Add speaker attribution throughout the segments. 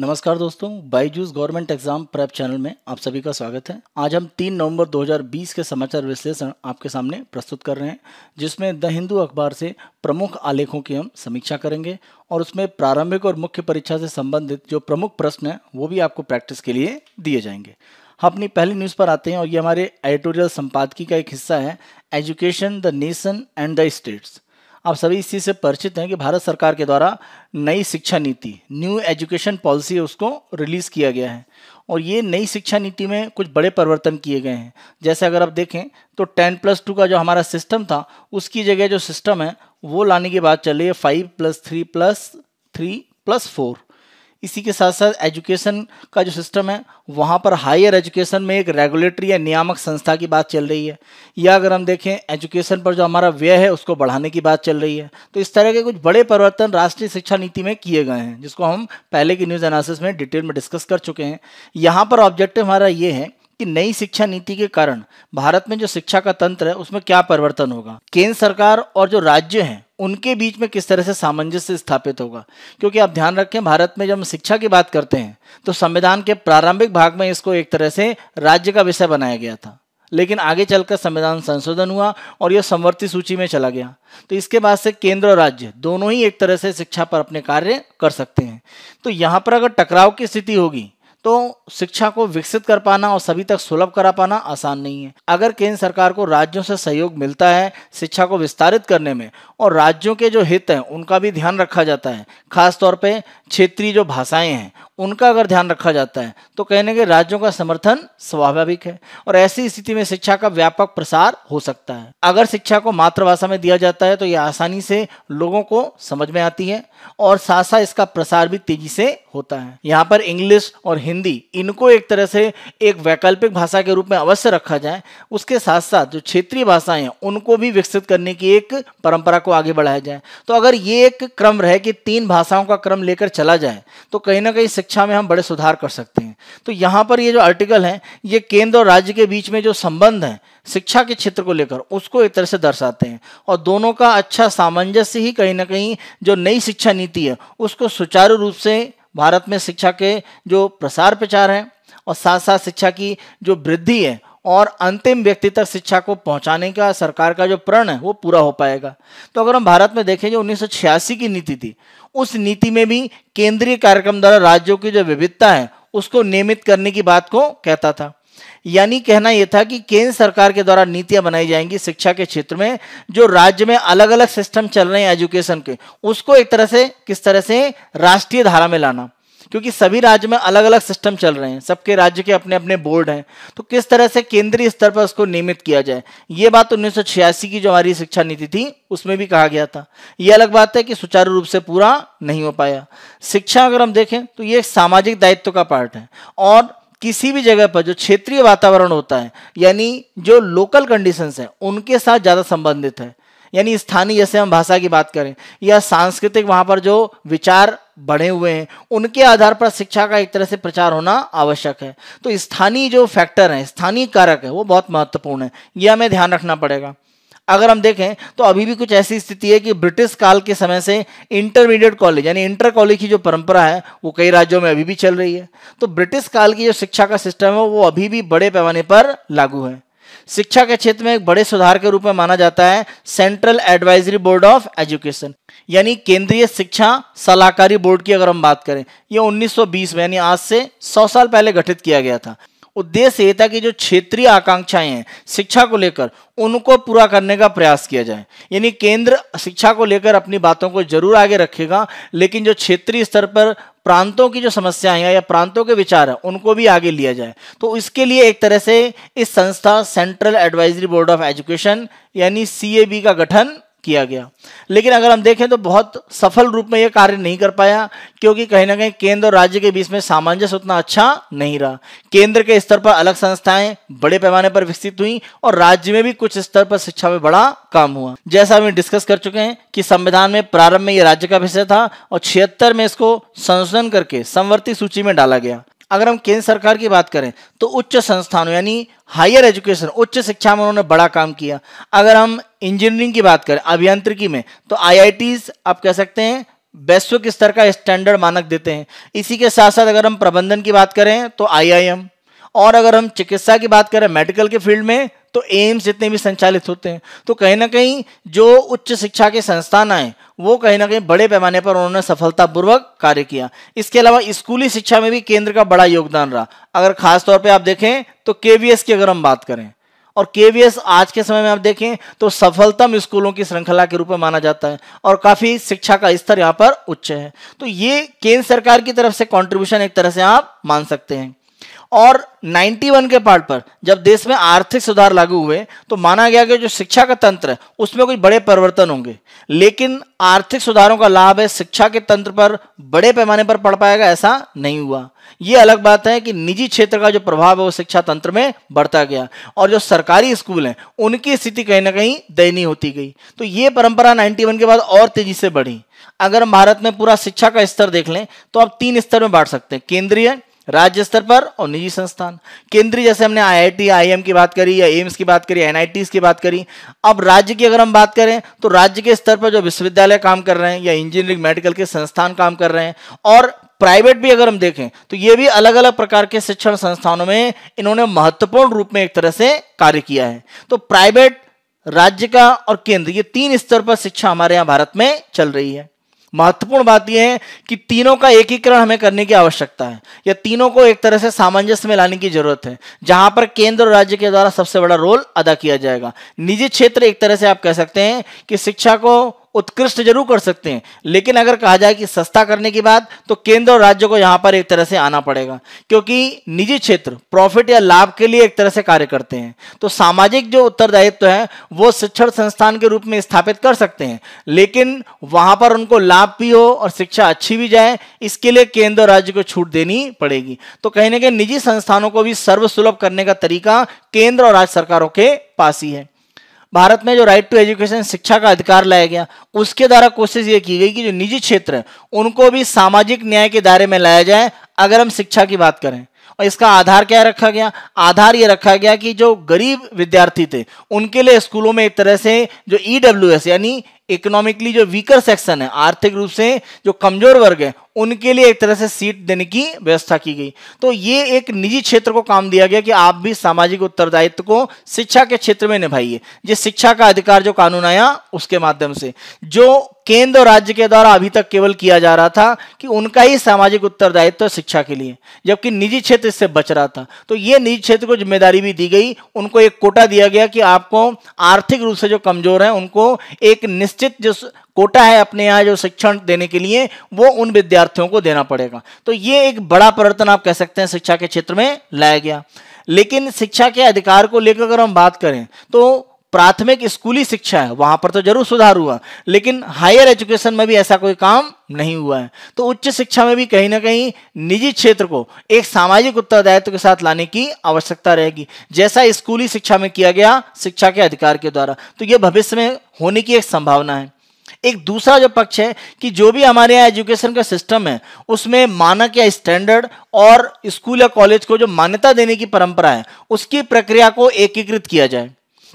Speaker 1: नमस्कार दोस्तों Byju's government exam prep channel में आप सभी का स्वागत है आज हम 3 नवंबर 2020 के समाचार विश्लेषण आपके सामने प्रस्तुत कर रहे हैं जिसमें द हिंदू अखबार से प्रमुख आलेखों की हम समीक्षा करेंगे और उसमें प्रारंभिक और मुख्य परीक्षा से संबंधित जो प्रमुख प्रश्न हैं वो भी आपको प्रैक्टिस के लिए दिए जाएंगे हम अपनी पहली न्यूज़ पर आते हैं और ये हमारे एडिटोरियल संपादकी का एक हिस्सा है education the nation and the states आप सभी इस चीज़ से परिचित हैं कि भारत सरकार के द्वारा नई शिक्षा नीति न्यू एजुकेशन पॉलिसी उसको रिलीज़ किया गया है और ये नई शिक्षा नीति में कुछ बड़े परिवर्तन किए गए हैं जैसे अगर आप देखें तो टेन प्लस टू का जो हमारा सिस्टम था उसकी जगह जो सिस्टम है वो लाने की बात चल रही है five plus three plus three plus four इसी के साथ साथ एजुकेशन का जो सिस्टम है वहाँ पर हायर एजुकेशन में एक रेगुलेटरी या नियामक संस्था की बात चल रही है या अगर हम देखें एजुकेशन पर जो हमारा व्यय है उसको बढ़ाने की बात चल रही है तो इस तरह के कुछ बड़े परिवर्तन राष्ट्रीय शिक्षा नीति में किए गए हैं जिसको हम पहले की न्यूज़ एनालिसिस में डिटेल में डिस्कस कर चुके हैं यहाँ पर ऑब्जेक्टिव हमारा ये है कि नई शिक्षा नीति के कारण भारत में जो शिक्षा का तंत्र है उसमें क्या परिवर्तन होगा केंद्र सरकार और जो राज्य हैं उनके बीच में किस तरह से सामंजस्य स्थापित होगा क्योंकि आप ध्यान रखें भारत में जब हम शिक्षा की बात करते हैं तो संविधान के प्रारंभिक भाग में इसको एक तरह से राज्य का विषय बनाया गया था लेकिन आगे चलकर संविधान संशोधन हुआ और यह समवर्ती सूची में चला गया तो इसके बाद से केंद्र और राज्य दोनों ही एक तरह से शिक्षा पर अपने कार्य कर सकते हैं तो यहां पर अगर टकराव की स्थिति होगी तो शिक्षा को विकसित कर पाना और सभी तक सुलभ करा पाना आसान नहीं है अगर केंद्र सरकार को राज्यों से सहयोग मिलता है शिक्षा को विस्तारित करने में और राज्यों के जो हित हैं उनका भी ध्यान रखा जाता है खासतौर पर क्षेत्रीय जो भाषाएं हैं उनका अगर ध्यान रखा जाता है तो कहने के राज्यों का समर्थन स्वाभाविक है और ऐसी स्थिति में शिक्षा का व्यापक प्रसार हो सकता है अगर शिक्षा को मातृभाषा में दिया जाता है तो यह आसानी से लोगों को समझ में आती है और साथ साथ इसका प्रसार भी तेजी से होता है यहाँ पर इंग्लिश और हिंदी इनको एक तरह से एक वैकल्पिक भाषा के रूप में अवश्य रखा जाए उसके साथ साथ जो क्षेत्रीय भाषाएं हैं उनको भी विकसित करने की एक परंपरा को आगे बढ़ाया जाए तो अगर ये एक क्रम रहे कि तीन भाषाओं का क्रम लेकर चला जाए तो कहीं ना कहीं शिक्षा में हम बड़े सुधार कर सकते हैं तो यहाँ पर ये जो आर्टिकल है ये केंद्र और राज्य के बीच में जो संबंध है शिक्षा के क्षेत्र को लेकर उसको एक तरह से दर्शाते हैं और दोनों का अच्छा सामंजस्य ही कहीं ना कहीं जो नई शिक्षा नीति है उसको सुचारू रूप से भारत में शिक्षा के जो प्रसार प्रचार हैं और साथ साथ शिक्षा की जो वृद्धि है और अंतिम व्यक्ति तक शिक्षा को पहुंचाने का सरकार का जो प्रण है वो पूरा हो पाएगा तो अगर हम भारत में देखें जो 1986 की नीति थी उस नीति में भी केंद्रीय कार्यक्रम द्वारा राज्यों की जो विविधता है उसको नियमित करने की बात को कहता था यानी कहना यह था कि केंद्र सरकार के द्वारा नीतियां बनाई जाएंगी शिक्षा के क्षेत्र में जो राज्य में अलग अलग सिस्टम चल रहे हैं एजुकेशन के उसको एक तरह से किस तरह से राष्ट्रीय धारा में लाना क्योंकि सभी राज्य में अलग अलग सिस्टम चल रहे हैं सबके राज्य के अपने अपने बोर्ड हैं तो किस तरह से केंद्रीय स्तर पर उसको नियमित किया जाए ये बात उन्नीस की जो हमारी शिक्षा नीति थी उसमें भी कहा गया था ये अलग बात है कि सुचारू रूप से पूरा नहीं हो पाया शिक्षा अगर हम देखें तो ये एक सामाजिक दायित्व का पार्ट है और किसी भी जगह पर जो क्षेत्रीय वातावरण होता है यानी जो लोकल कंडीशंस हैं उनके साथ ज़्यादा संबंधित है यानी स्थानीय जैसे हम भाषा की बात करें या सांस्कृतिक वहाँ पर जो विचार बढ़े हुए हैं उनके आधार पर शिक्षा का एक तरह से प्रचार होना आवश्यक है तो स्थानीय जो फैक्टर है स्थानीय कारक है वो बहुत महत्वपूर्ण है यह हमें ध्यान रखना पड़ेगा अगर हम देखें तो अभी भी कुछ ऐसी स्थिति है कि ब्रिटिश काल के समय से इंटरमीडिएट कॉलेज यानी इंटर कॉलेज की जो परंपरा है वो कई राज्यों में अभी भी चल रही है तो ब्रिटिश काल की जो शिक्षा का सिस्टम है वो अभी भी बड़े पैमाने पर लागू है शिक्षा के क्षेत्र में एक बड़े सुधार के रूप में माना जाता है central advisory board of education यानी केंद्रीय शिक्षा सलाहकारी बोर्ड की अगर हम बात करें यह 1920 में यानी आज से 100 साल पहले गठित किया गया था उद्देश्य ये था कि जो क्षेत्रीय आकांक्षाएं हैं शिक्षा को लेकर उनको पूरा करने का प्रयास किया जाए यानी केंद्र शिक्षा को लेकर अपनी बातों को जरूर आगे रखेगा लेकिन जो क्षेत्रीय स्तर पर प्रांतों की जो समस्याएं हैं या प्रांतों के विचार हैं उनको भी आगे लिया जाए तो इसके लिए एक तरह से इस संस्था central advisory board of education यानी सी का गठन किया गया लेकिन अगर हम देखें तो बहुत सफल रूप में यह कार्य नहीं कर पाया क्योंकि कहीं ना कहीं केंद्र और राज्य के बीच में सामंजस्य उतना अच्छा नहीं रहा केंद्र के स्तर पर अलग संस्थाएं बड़े पैमाने पर विकसित हुई और राज्य में भी कुछ स्तर पर शिक्षा में बड़ा काम हुआ जैसा हम डिस्कस कर चुके हैं कि संविधान में प्रारंभ में यह राज्य का विषय था और छिहत्तर में इसको संशोधन करके संवर्ती सूची में डाला गया अगर हम केंद्र सरकार की बात करें तो उच्च संस्थानों यानी हायर एजुकेशन उच्च शिक्षा में उन्होंने बड़ा काम किया अगर हम इंजीनियरिंग की बात करें अभियांत्रिकी में तो आई आप कह सकते हैं वैश्विक स्तर का स्टैंडर्ड मानक देते हैं इसी के साथ साथ अगर हम प्रबंधन की बात करें तो आई और अगर हम चिकित्सा की बात करें मेडिकल के फील्ड में तो एम्स जितने भी संचालित होते हैं तो कहीं ना कहीं जो उच्च शिक्षा के संस्थान आए वो कहीं ना कहीं बड़े पैमाने पर उन्होंने सफलतापूर्वक कार्य किया इसके अलावा स्कूली शिक्षा में भी केंद्र का बड़ा योगदान रहा अगर खासतौर पर आप देखें तो केवीएस की अगर हम बात करें और केवीएस आज के समय में आप देखें तो सफलतम स्कूलों की श्रृंखला के रूप में माना जाता है और काफी शिक्षा का स्तर यहाँ पर उच्च है तो ये केंद्र सरकार की तरफ से कॉन्ट्रीब्यूशन एक तरह से आप मान सकते हैं और 91 के पार्ट पर जब देश में आर्थिक सुधार लागू हुए तो माना गया कि जो शिक्षा का तंत्र है उसमें कुछ बड़े परिवर्तन होंगे लेकिन आर्थिक सुधारों का लाभ है शिक्षा के तंत्र पर बड़े पैमाने पर पड़ पाएगा ऐसा नहीं हुआ ये अलग बात है कि निजी क्षेत्र का जो प्रभाव है वो शिक्षा तंत्र में बढ़ता गया और जो सरकारी स्कूल हैं उनकी स्थिति कहीं ना कहीं दयनीय होती गई तो ये परंपरा 91 के बाद और तेजी से बढ़ी अगर भारत में पूरा शिक्षा का स्तर देख लें तो आप तीन स्तर में बांट सकते हैं केंद्रीय है, राज्य स्तर पर और निजी संस्थान केंद्रीय जैसे हमने आईआईटी आईएम की बात करी या एम्स की बात करी एनआईटीज की बात करी अब राज्य की अगर हम बात करें तो राज्य के स्तर पर जो विश्वविद्यालय काम कर रहे हैं या इंजीनियरिंग मेडिकल के संस्थान काम कर रहे हैं और प्राइवेट भी अगर हम देखें तो ये भी अलग अलग प्रकार के शिक्षण संस्थानों में इन्होंने महत्वपूर्ण रूप में एक तरह से कार्य किया है तो प्राइवेट राज्य का और केंद्र ये तीन स्तर पर शिक्षा हमारे यहाँ भारत में चल रही है महत्वपूर्ण बात यह है कि तीनों का एकीकरण हमें करने की आवश्यकता है या तीनों को एक तरह से सामंजस्य में लाने की जरूरत है जहां पर केंद्र और राज्य के द्वारा सबसे बड़ा रोल अदा किया जाएगा निजी क्षेत्र एक तरह से आप कह सकते हैं कि शिक्षा को उत्कृष्ट जरूर कर सकते हैं लेकिन अगर कहा जाए कि सस्ता करने की बात तो केंद्र और राज्य को यहां पर एक तरह से आना पड़ेगा क्योंकि निजी क्षेत्र प्रॉफिट या लाभ के लिए एक तरह से कार्य करते हैं तो सामाजिक जो उत्तरदायित्व तो है वो शिक्षण संस्थान के रूप में स्थापित कर सकते हैं लेकिन वहां पर उनको लाभ भी हो और शिक्षा अच्छी भी जाए इसके लिए केंद्र और राज्य को छूट देनी पड़ेगी तो कहीं ना कहीं निजी संस्थानों को भी सर्वसुलभ करने का तरीका केंद्र और राज्य सरकारों के पास ही है भारत में जो राइट टू एजुकेशन शिक्षा का अधिकार लाया गया उसके द्वारा कोशिश ये की गई कि जो निजी क्षेत्र है उनको भी सामाजिक न्याय के दायरे में लाया जाए अगर हम शिक्षा की बात करें और इसका आधार क्या रखा गया आधार ये रखा गया कि जो गरीब विद्यार्थी थे उनके लिए स्कूलों में एक तरह से जो ई e यानी इकोनॉमिकली जो वीकर सेक्शन है आर्थिक रूप से जो कमजोर वर्ग है उनके लिए एक तरह से सीट देने की व्यवस्था की गई तो ये एक निजी क्षेत्र को काम दिया गया कि आप भी सामाजिक उत्तरदायित्व को शिक्षा के क्षेत्र में निभाइए जिस शिक्षा का अधिकार जो कानून आया उसके माध्यम से जो केंद्र और राज्य के द्वारा अभी तक केवल किया जा रहा था कि उनका ही सामाजिक उत्तरदायित्व शिक्षा के लिए जबकि निजी क्षेत्र इससे बच रहा था तो ये निजी क्षेत्र को जिम्मेदारी भी दी गई उनको एक कोटा दिया गया कि आपको आर्थिक रूप से जो कमजोर है उनको एक निश्चित निश्चित जो कोटा है अपने यहाँ जो शिक्षण देने के लिए वो उन विद्यार्थियों को देना पड़ेगा तो ये एक बड़ा परिवर्तन आप कह सकते हैं शिक्षा के क्षेत्र में लाया गया लेकिन शिक्षा के अधिकार को लेकर अगर हम बात करें तो प्राथमिक स्कूली शिक्षा है वहां पर तो जरूर सुधार हुआ लेकिन हायर एजुकेशन में भी ऐसा कोई काम नहीं हुआ है तो उच्च शिक्षा में भी कहीं ना कहीं निजी क्षेत्र को एक सामाजिक उत्तरदायित्व के साथ लाने की आवश्यकता रहेगी जैसा स्कूली शिक्षा में किया गया शिक्षा के अधिकार के द्वारा तो यह भविष्य में होने की एक संभावना है एक दूसरा जो पक्ष है कि जो भी हमारे यहाँ एजुकेशन का सिस्टम है उसमें मानक या स्टैंडर्ड और स्कूल या कॉलेज को जो मान्यता देने की परंपरा है उसकी प्रक्रिया को एकीकृत किया जाए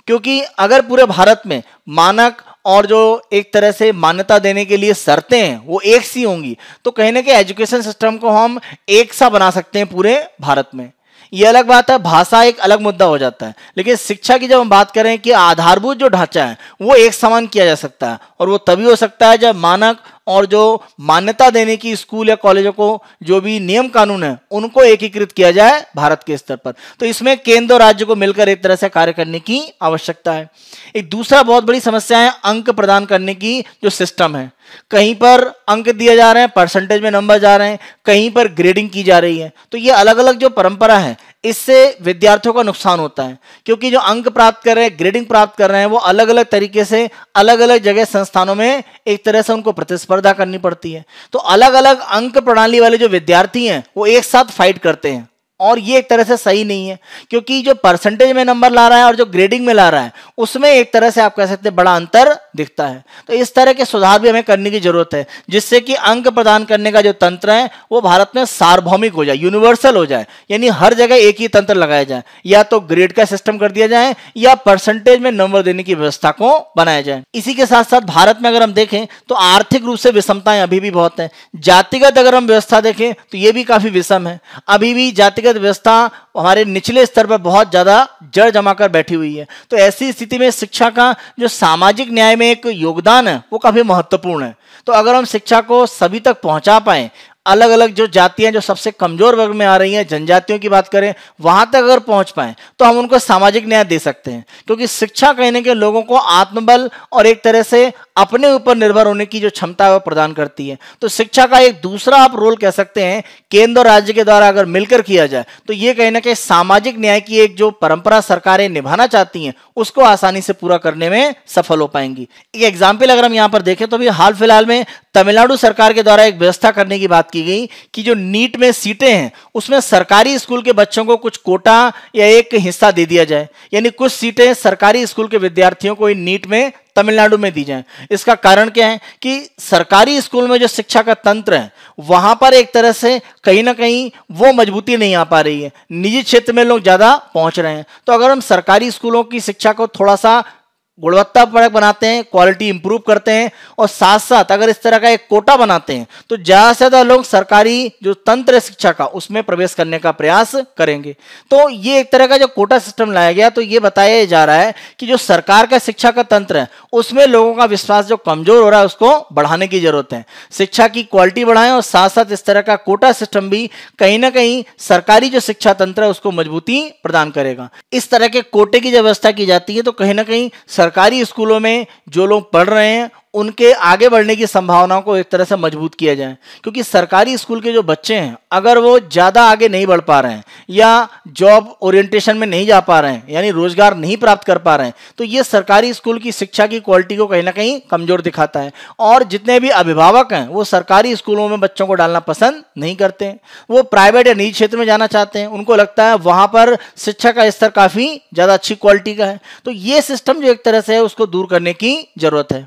Speaker 1: क्योंकि अगर पूरे भारत में मानक और जो एक तरह से मान्यता देने के लिए शर्तें हैं वो एक सी होंगी तो कहीं ना कहीं एजुकेशन सिस्टम को हम एक सा बना सकते हैं पूरे भारत में ये अलग बात है भाषा एक अलग मुद्दा हो जाता है लेकिन शिक्षा की जब हम बात करें कि आधारभूत जो ढांचा है वो एक समान किया जा सकता है और वो तभी हो सकता है जब मानक और जो मान्यता देने की स्कूल या कॉलेजों को जो भी नियम कानून है उनको एकीकृत किया जाए भारत के स्तर पर तो इसमें केंद्र और राज्य को मिलकर एक तरह से कार्य करने की आवश्यकता है एक दूसरा बहुत बड़ी समस्या है अंक प्रदान करने की जो सिस्टम है कहीं पर अंक दिए जा रहे हैं परसेंटेज में नंबर जा रहे हैं कहीं पर ग्रेडिंग की जा रही है तो ये अलग अलग जो परंपरा है इससे विद्यार्थियों का नुकसान होता है क्योंकि जो अंक प्राप्त कर रहे हैं ग्रेडिंग प्राप्त कर रहे हैं वो अलग अलग तरीके से अलग अलग जगह संस्थानों में एक तरह से उनको प्रतिस्पर्धा करनी पड़ती है तो अलग अलग अंक प्रणाली वाले जो विद्यार्थी हैं वो एक साथ फाइट करते हैं और ये एक तरह से सही नहीं है क्योंकि जो परसेंटेज में नंबर ला रहा है और जो ग्रेडिंग में ला रहा है उसमें एक तरह से आप कह सकते हैं बड़ा अंतर दिखता है तो इस तरह के सुधार भी हमें करने की जरूरत है जिससे कि अंक प्रदान करने का जो तंत्र है वो भारत में सार्वभौमिक हो जाए यूनिवर्सल हो जाए यानी हर जगह एक ही तंत्र लगाया जाए या तो ग्रेड का सिस्टम कर दिया जाए या परसेंटेज में नंबर देने की व्यवस्था को बनाया जाए इसी के साथ साथ भारत में अगर हम देखें तो आर्थिक रूप से विषमताएं अभी भी बहुत है जातिगत अगर हम व्यवस्था देखें तो यह भी काफी विषम है अभी भी जातिगत नीतिगत व्यवस्था हमारे निचले स्तर पर बहुत ज़्यादा जड़ जमा कर बैठी हुई है तो ऐसी स्थिति में शिक्षा का जो सामाजिक न्याय में एक योगदान है वो काफ़ी महत्वपूर्ण है तो अगर हम शिक्षा को सभी तक पहुंचा पाए अलग अलग जो जातियां जो सबसे कमजोर वर्ग में आ रही हैं जनजातियों की बात करें वहां तक अगर पहुंच पाए तो हम उनको सामाजिक न्याय दे सकते हैं क्योंकि शिक्षा कहने के लोगों को आत्मबल और एक तरह से अपने ऊपर निर्भर होने की जो क्षमता है प्रदान करती है तो शिक्षा का एक दूसरा आप रोल कह सकते हैं केंद्र और राज्य के द्वारा अगर मिलकर किया जाए तो ये कहने के सामाजिक न्याय की एक जो परंपरा सरकारें निभाना चाहती हैं उसको आसानी से पूरा करने में सफल हो पाएंगी एक एग्जाम्पल अगर हम यहां पर देखें तो अभी हाल फिलहाल में तमिलनाडु सरकार के द्वारा एक व्यवस्था करने की बात की गई कि जो नीट में सीटें हैं उसमें सरकारी स्कूल के बच्चों को कुछ कोटा या एक हिस्सा दे दिया जाए यानी कुछ सीटें सरकारी स्कूल के विद्यार्थियों को नीट में तमिलनाडु में दी जाए इसका कारण क्या है कि सरकारी स्कूल में जो शिक्षा का तंत्र है वहां पर एक तरह से कहीं ना कहीं वो मजबूती नहीं आ पा रही है निजी क्षेत्र में लोग ज़्यादा पहुंच रहे हैं तो अगर हम सरकारी स्कूलों की शिक्षा को थोड़ा सा गुणवत्ता परक बनाते हैं क्वालिटी इंप्रूव करते हैं और साथ साथ अगर इस तरह का एक कोटा बनाते हैं तो ज़्यादा से ज़्यादा लोग सरकारी जो तंत्र शिक्षा का उसमें प्रवेश करने का प्रयास करेंगे तो ये एक तरह का जो कोटा सिस्टम लाया गया तो ये बताया जा रहा है कि जो सरकार का शिक्षा का तंत्र है उसमें लोगों का विश्वास जो कमज़ोर हो रहा है उसको बढ़ाने की ज़रूरत है शिक्षा की क्वालिटी बढ़ाएं और साथ साथ इस तरह का कोटा सिस्टम भी कहीं ना कहीं सरकारी जो शिक्षा तंत्र है उसको मजबूती प्रदान करेगा इस तरह के कोटे की व्यवस्था की जाती है तो कहीं ना कहीं सरकारी स्कूलों में जो लोग पढ़ रहे हैं उनके आगे बढ़ने की संभावनाओं को एक तरह से मजबूत किया जाए क्योंकि सरकारी स्कूल के जो बच्चे हैं अगर वो ज़्यादा आगे नहीं बढ़ पा रहे हैं या जॉब ओरिएंटेशन में नहीं जा पा रहे हैं यानी रोजगार नहीं प्राप्त कर पा रहे हैं तो ये सरकारी स्कूल की शिक्षा की क्वालिटी को कहीं ना कहीं कमज़ोर दिखाता है और जितने भी अभिभावक हैं वो सरकारी स्कूलों में बच्चों को डालना पसंद नहीं करते वो प्राइवेट या निजी क्षेत्र में जाना चाहते हैं उनको लगता है वहाँ पर शिक्षा का स्तर काफ़ी ज़्यादा अच्छी क्वालिटी का है तो ये सिस्टम जो एक तरह से है उसको दूर करने की ज़रूरत है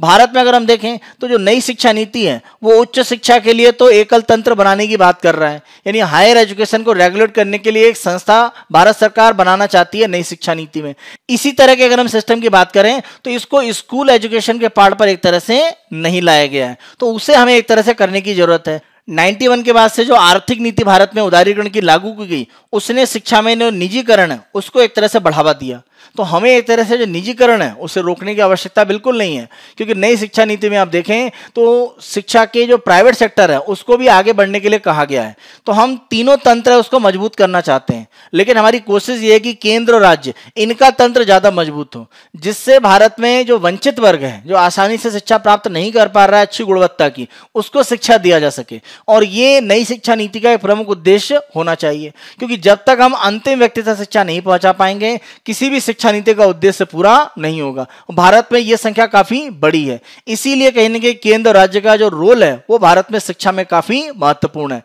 Speaker 1: भारत में अगर हम देखें तो जो नई शिक्षा नीति है वो उच्च शिक्षा के लिए तो एकल तंत्र बनाने की बात कर रहा है यानी हायर एजुकेशन को रेगुलेट करने के लिए एक संस्था भारत सरकार बनाना चाहती है नई शिक्षा नीति में इसी तरह के अगर हम सिस्टम की बात करें तो इसको स्कूल एजुकेशन के पार्ट पर एक तरह से नहीं लाया गया है तो उसे हमें एक तरह से करने की जरूरत है 91 के बाद से जो आर्थिक नीति भारत में उदारीकरण की लागू की गई उसने शिक्षा में जो निजीकरण है उसको एक तरह से बढ़ावा दिया तो हमें एक तरह से जो निजीकरण है उसे रोकने की आवश्यकता बिल्कुल नहीं है क्योंकि नई शिक्षा नीति में आप देखें तो शिक्षा के जो प्राइवेट सेक्टर है उसको भी आगे बढ़ने के लिए कहा गया है तो हम तीनों तंत्र है उसको मजबूत करना चाहते हैं लेकिन हमारी कोशिश ये है कि केंद्र और राज्य इनका तंत्र ज़्यादा मजबूत हो जिससे भारत में जो वंचित वर्ग है जो आसानी से शिक्षा प्राप्त नहीं कर पा रहा है अच्छी गुणवत्ता की उसको शिक्षा दिया जा सके और ये नई शिक्षा नीति का एक प्रमुख उद्देश्य होना चाहिए क्योंकि जब तक हम अंतिम व्यक्ति तक शिक्षा नहीं पहुंचा पाएंगे किसी भी शिक्षा नीति का उद्देश्य पूरा नहीं होगा भारत में यह संख्या काफी बड़ी है इसीलिए कहने के केंद्र राज्य का जो रोल है वो भारत में शिक्षा में काफी महत्वपूर्ण है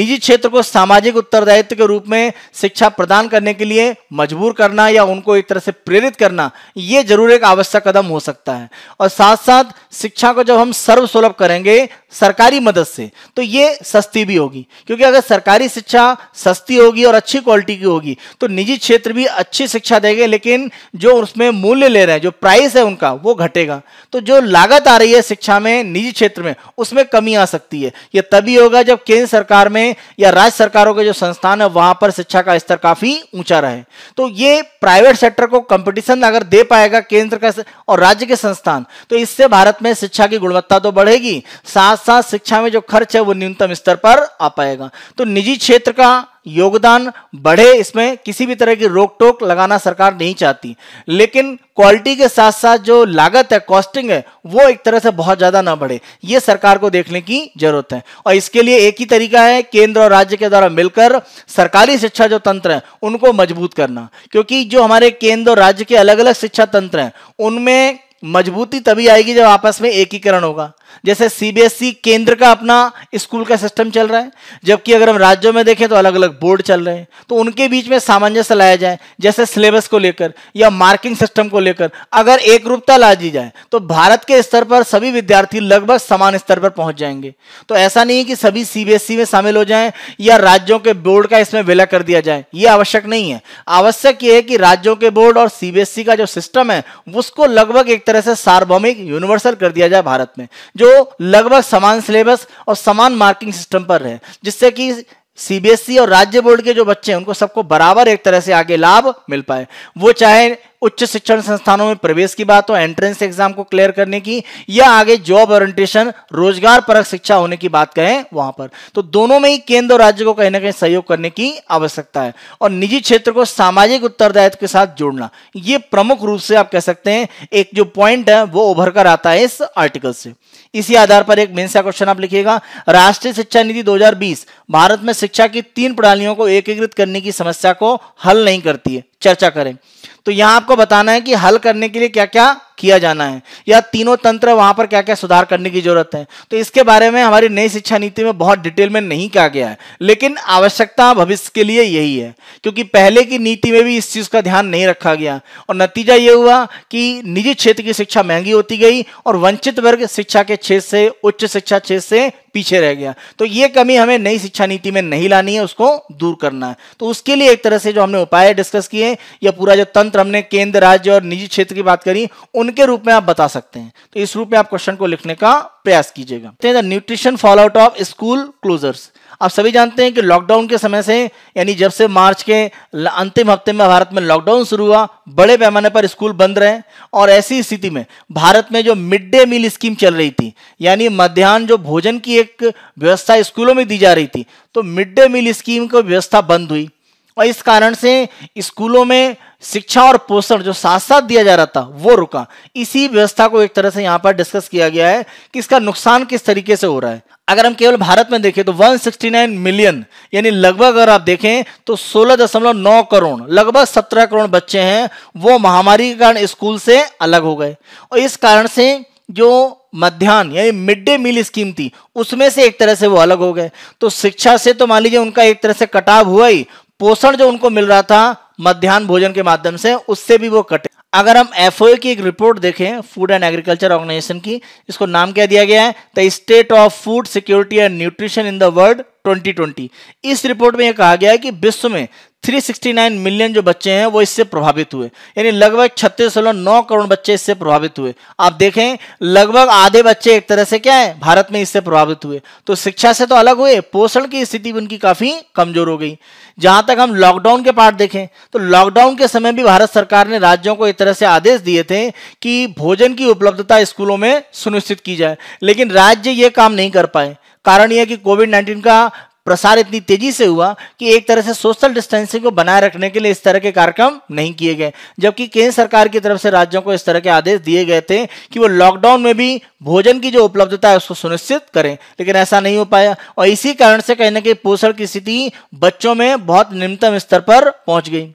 Speaker 1: निजी क्षेत्र को सामाजिक उत्तरदायित्व के रूप में शिक्षा प्रदान करने के लिए मजबूर करना या उनको एक तरह से प्रेरित करना यह जरूर एक आवश्यक कदम हो सकता है और साथ साथ शिक्षा को जब हम सर्वसुलभ करेंगे सरकारी मदद से तो ये सस्ती भी होगी क्योंकि अगर सरकारी शिक्षा सस्ती होगी और अच्छी क्वालिटी की होगी तो निजी क्षेत्र भी अच्छी शिक्षा देंगे लेकिन जो उसमें मूल्य ले रहे हैं जो प्राइस है उनका वो घटेगा तो जो लागत आ रही है शिक्षा में निजी क्षेत्र में उसमें कमी आ सकती है ये तभी होगा जब केंद्र सरकार में या राज्य सरकारों के जो संस्थान है वहां पर शिक्षा का स्तर काफी ऊंचा रहे तो ये प्राइवेट सेक्टर को कंपिटिशन अगर दे पाएगा केंद्र का और राज्य के संस्थान तो इससे भारत में शिक्षा की गुणवत्ता तो बढ़ेगी साथ साथ शिक्षा में जो खर्च है वो न्यूनतम स्तर पर आ पाएगा तो निजी क्षेत्र का योगदान बढ़े इसमें किसी भी तरह की रोक टोक लगाना सरकार नहीं चाहती लेकिन क्वालिटी के साथ साथ जो लागत है कॉस्टिंग है वो एक तरह से बहुत ज़्यादा ना बढ़े ये सरकार को देखने की जरूरत है और इसके लिए एक ही तरीका है केंद्र और राज्य के द्वारा मिलकर सरकारी शिक्षा जो तंत्र है उनको मजबूत करना क्योंकि जो हमारे केंद्र और राज्य के अलग अलग शिक्षा तंत्र हैं उनमें मजबूती तभी आएगी जब आपस में एकीकरण होगा जैसे सीबीएसई e केंद्र का अपना स्कूल का सिस्टम चल रहा है जबकि अगर हम राज्यों में देखें तो अलग अलग बोर्ड चल रहे हैं तो उनके बीच में सामंजस्य लाया जाए जैसे सिलेबस को लेकर या मार्किंग सिस्टम को लेकर अगर एक रूपता ला दी जाए तो भारत के स्तर पर सभी विद्यार्थी लगभग समान स्तर पर पहुंच जाएंगे तो ऐसा नहीं है कि सभी सीबीएसई e में शामिल हो जाए या राज्यों के बोर्ड का इसमें विलय कर दिया जाए ये आवश्यक नहीं है आवश्यक ये है कि राज्यों के बोर्ड और सीबीएसई e का जो सिस्टम है उसको लगभग एक तरह से सार्वभौमिक यूनिवर्सल कर दिया जाए भारत में जो लगभग समान सिलेबस और समान मार्किंग सिस्टम पर रहे जिससे कि सीबीएसई e और राज्य बोर्ड के जो बच्चे हैं उनको सबको बराबर एक तरह से आगे लाभ मिल पाए वो चाहे उच्च शिक्षण संस्थानों में प्रवेश की बात हो एंट्रेंस एग्जाम को क्लियर करने की या आगे जॉब ओरिएंटेशन रोजगार परक शिक्षा होने की बात करें वहां पर तो दोनों में ही केंद्र और राज्य को कहीं ना कहीं सहयोग करने की आवश्यकता है और निजी क्षेत्र को सामाजिक उत्तरदायित्व के साथ जोड़ना ये प्रमुख रूप से आप कह सकते हैं एक जो पॉइंट है वो उभर कर आता है इस आर्टिकल से इसी आधार पर एक मेन्सा क्वेश्चन आप लिखिएगा राष्ट्रीय शिक्षा नीति 2020 भारत में शिक्षा की तीन प्रणालियों को एकीकृत करने की समस्या को हल नहीं करती है चर्चा करें तो यहां आपको बताना है कि हल करने के लिए क्या क्या किया जाना है या तीनों तंत्र वहां पर क्या क्या सुधार करने की जरूरत है तो इसके बारे में हमारी नई शिक्षा नीति में बहुत डिटेल में नहीं कहा गया है लेकिन आवश्यकता भविष्य के लिए यही है क्योंकि पहले की नीति में भी इस चीज का ध्यान नहीं रखा गया और नतीजा यह हुआ कि निजी क्षेत्र की शिक्षा महंगी होती गई और वंचित वर्ग शिक्षा के क्षेत्र से उच्च शिक्षा क्षेत्र से पीछे रह गया तो यह कमी हमें नई शिक्षा नीति में नहीं लानी है उसको दूर करना है तो उसके लिए एक तरह से जो हमने उपाय डिस्कस किए या पूरा जो तंत्र हमने केंद्र राज्य और निजी क्षेत्र की बात करी उन इनके रूप में आप बता सकते हैं तो इस रूप में आप क्वेश्चन को लिखने का प्रयास कीजिएगा the nutrition fall out of school closures आप सभी जानते हैं कि लॉकडाउन के समय से यानी जब से मार्च के अंतिम हफ्ते में भारत में लॉकडाउन शुरू हुआ बड़े पैमाने पर स्कूल बंद रहे और ऐसी स्थिति में भारत में जो मिड डे मील स्कीम चल रही थी यानी मध्यान्ह जो भोजन की एक व्यवस्था स्कूलों में दी जा रही थी तो मिड डे मील स्कीम की व्यवस्था बंद हुई और इस कारण से स्कूलों में शिक्षा और पोषण जो साथ साथ दिया जा रहा था वो रुका इसी व्यवस्था को एक तरह से यहाँ पर डिस्कस किया गया है कि इसका नुकसान किस तरीके से हो रहा है अगर हम केवल भारत में देखें तो 169 मिलियन यानी लगभग अगर आप देखें तो 16.9 करोड़ लगभग 17 करोड़ बच्चे हैं वो महामारी के कारण स्कूल से अलग हो गए और इस कारण से जो मध्यान्ह यानी मिड डे मील स्कीम थी उसमें से एक तरह से वो अलग हो गए तो शिक्षा से तो मान लीजिए उनका एक तरह से कटाव हुआ ही पोषण जो उनको मिल रहा था मध्यान्ह भोजन के माध्यम से उससे भी वो कटे अगर हम एफ की एक रिपोर्ट देखें फूड एंड एग्रीकल्चर ऑर्गेनाइजेशन की इसको नाम क्या दिया गया है the state of food security and nutrition in the world 2020 इस रिपोर्ट में यह कहा गया है कि विश्व में 369 मिलियन जो बच्चे हैं वो इससे प्रभावित हुए यानी लगभग छत्तीस नौ करोड़ बच्चे इससे प्रभावित हुए आप देखें लगभग आधे बच्चे एक तरह से क्या है भारत में इससे प्रभावित हुए तो शिक्षा से तो अलग हुए पोषण की स्थिति भी उनकी काफी कमजोर हो गई जहां तक हम लॉकडाउन के पार्ट देखें तो लॉकडाउन के समय भी भारत सरकार ने राज्यों को एक तरह से आदेश दिए थे कि भोजन की उपलब्धता स्कूलों में सुनिश्चित की जाए लेकिन राज्य ये काम नहीं कर पाए कारण यह कि कोविड 19 का प्रसार इतनी तेजी से हुआ कि एक तरह से सोशल डिस्टेंसिंग को बनाए रखने के लिए इस तरह के कार्यक्रम नहीं किए गए जबकि केंद्र सरकार की तरफ से राज्यों को इस तरह के आदेश दिए गए थे कि वो लॉकडाउन में भी भोजन की जो उपलब्धता है उसको सुनिश्चित करें लेकिन ऐसा नहीं हो पाया और इसी कारण से कहने की पोषण की स्थिति बच्चों में बहुत निम्नतम स्तर पर पहुंच गई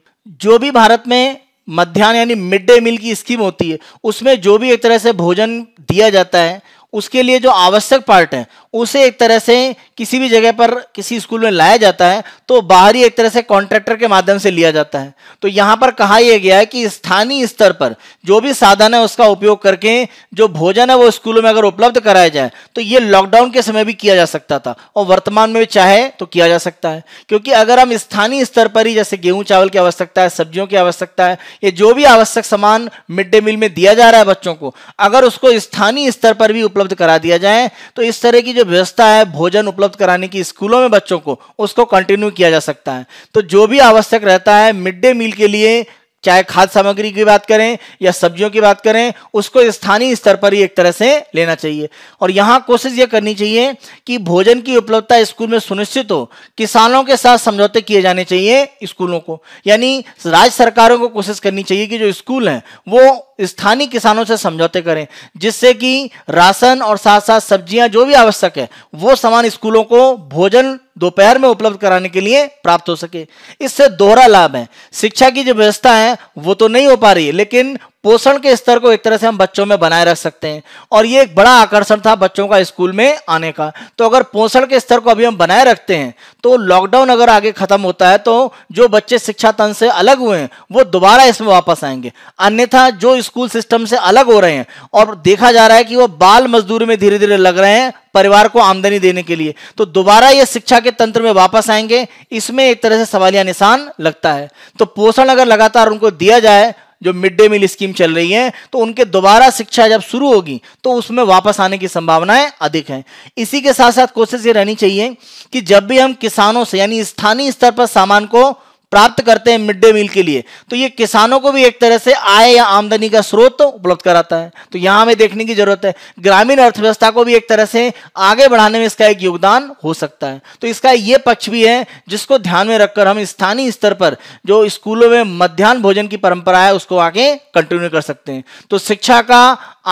Speaker 1: जो भी भारत में मध्यान्ह यानी मिड डे मील की स्कीम होती है उसमें जो भी एक तरह से भोजन दिया जाता है उसके लिए जो आवश्यक पार्ट है उसे एक तरह से किसी भी जगह पर किसी स्कूल में लाया जाता है तो बाहरी एक तरह से कॉन्ट्रैक्टर के माध्यम से लिया जाता है तो यहाँ पर कहा यह गया है कि स्थानीय स्तर पर जो भी साधन है उसका उपयोग करके जो भोजन है वो स्कूलों में अगर उपलब्ध कराया जाए तो ये लॉकडाउन के समय भी किया जा सकता था और वर्तमान में चाहे तो किया जा सकता है क्योंकि अगर हम स्थानीय स्तर पर ही जैसे गेहूं चावल की आवश्यकता है सब्जियों की आवश्यकता है ये जो भी आवश्यक सामान मिड डे मील में दिया जा रहा है बच्चों को अगर उसको स्थानीय स्तर पर भी उपलब्ध करा दिया जाए तो इस तरह की जो व्यवस्था है भोजन उपलब्ध कराने की स्कूलों में बच्चों को उसको कंटिन्यू किया जा सकता है तो जो भी आवश्यक रहता है मिड डे मील के लिए चाहे खाद्य सामग्री की बात करें या सब्जियों की बात करें उसको स्थानीय स्तर पर ही एक तरह से लेना चाहिए और यहाँ कोशिश ये करनी चाहिए कि भोजन की उपलब्धता स्कूल में सुनिश्चित हो किसानों के साथ समझौते किए जाने चाहिए स्कूलों को यानी राज्य सरकारों को कोशिश करनी चाहिए कि जो स्कूल हैं वो स्थानीय किसानों से समझौते करें जिससे कि राशन और साथ साथ सब्जियां जो भी आवश्यक है वो सामान स्कूलों को भोजन दोपहर में उपलब्ध कराने के लिए प्राप्त हो सके इससे दोहरा लाभ है शिक्षा की जो व्यवस्था है वो तो नहीं हो पा रही है लेकिन पोषण के स्तर को एक तरह से हम बच्चों में बनाए रख सकते हैं और ये एक बड़ा आकर्षण था बच्चों का स्कूल में आने का तो अगर पोषण के स्तर को अभी हम बनाए रखते हैं तो लॉकडाउन अगर आगे खत्म होता है तो जो बच्चे शिक्षा तंत्र से अलग हुए हैं वो दोबारा इसमें वापस आएंगे अन्यथा जो स्कूल सिस्टम से अलग हो रहे हैं और देखा जा रहा है कि वो बाल मजदूर में धीरे धीरे लग रहे हैं परिवार को आमदनी देने के लिए तो दोबारा ये शिक्षा के तंत्र में वापस आएंगे इसमें एक तरह से सवालिया निशान लगता है तो पोषण अगर लगातार उनको दिया जाए जो मिड डे मील स्कीम चल रही है तो उनके दोबारा शिक्षा जब शुरू होगी तो उसमें वापस आने की संभावनाएं अधिक हैं इसी के साथ साथ कोशिश ये रहनी चाहिए कि जब भी हम किसानों से यानी स्थानीय स्तर पर सामान को प्राप्त करते हैं मिड डे मील के लिए तो ये किसानों को भी एक तरह से आय या आमदनी का स्रोत तो उपलब्ध कराता है तो यहां हमें देखने की जरूरत है ग्रामीण अर्थव्यवस्था को भी एक तरह से आगे बढ़ाने में इसका एक योगदान हो सकता है तो इसका ये पक्ष भी है जिसको ध्यान में रखकर हम स्थानीय स्तर पर जो स्कूलों में मध्यान्ह भोजन की परंपरा है उसको आगे कंटिन्यू कर सकते हैं तो शिक्षा का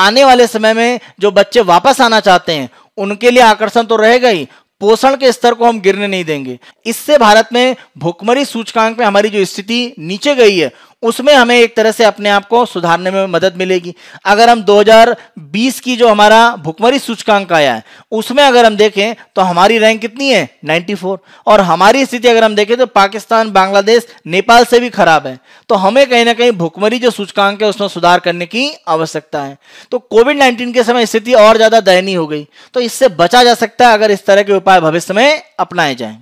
Speaker 1: आने वाले समय में जो बच्चे वापस आना चाहते हैं उनके लिए आकर्षण तो रहेगा ही पोषण के स्तर को हम गिरने नहीं देंगे इससे भारत में भुखमरी सूचकांक में हमारी जो स्थिति नीचे गई है उसमें हमें एक तरह से अपने आप को सुधारने में मदद मिलेगी अगर हम 2020 की जो हमारा भुखमरी सूचकांक आया है उसमें अगर हम देखें तो हमारी रैंक कितनी है 94 और हमारी स्थिति अगर हम देखें तो पाकिस्तान बांग्लादेश नेपाल से भी खराब है तो हमें कहीं ना कहीं भुखमरी जो सूचकांक है उसमें सुधार करने की आवश्यकता है तो कोविड नाइन्टीन के समय स्थिति और ज्यादा दयनीय हो गई तो इससे बचा जा सकता है अगर इस तरह के उपाय भविष्य में अपनाए जाए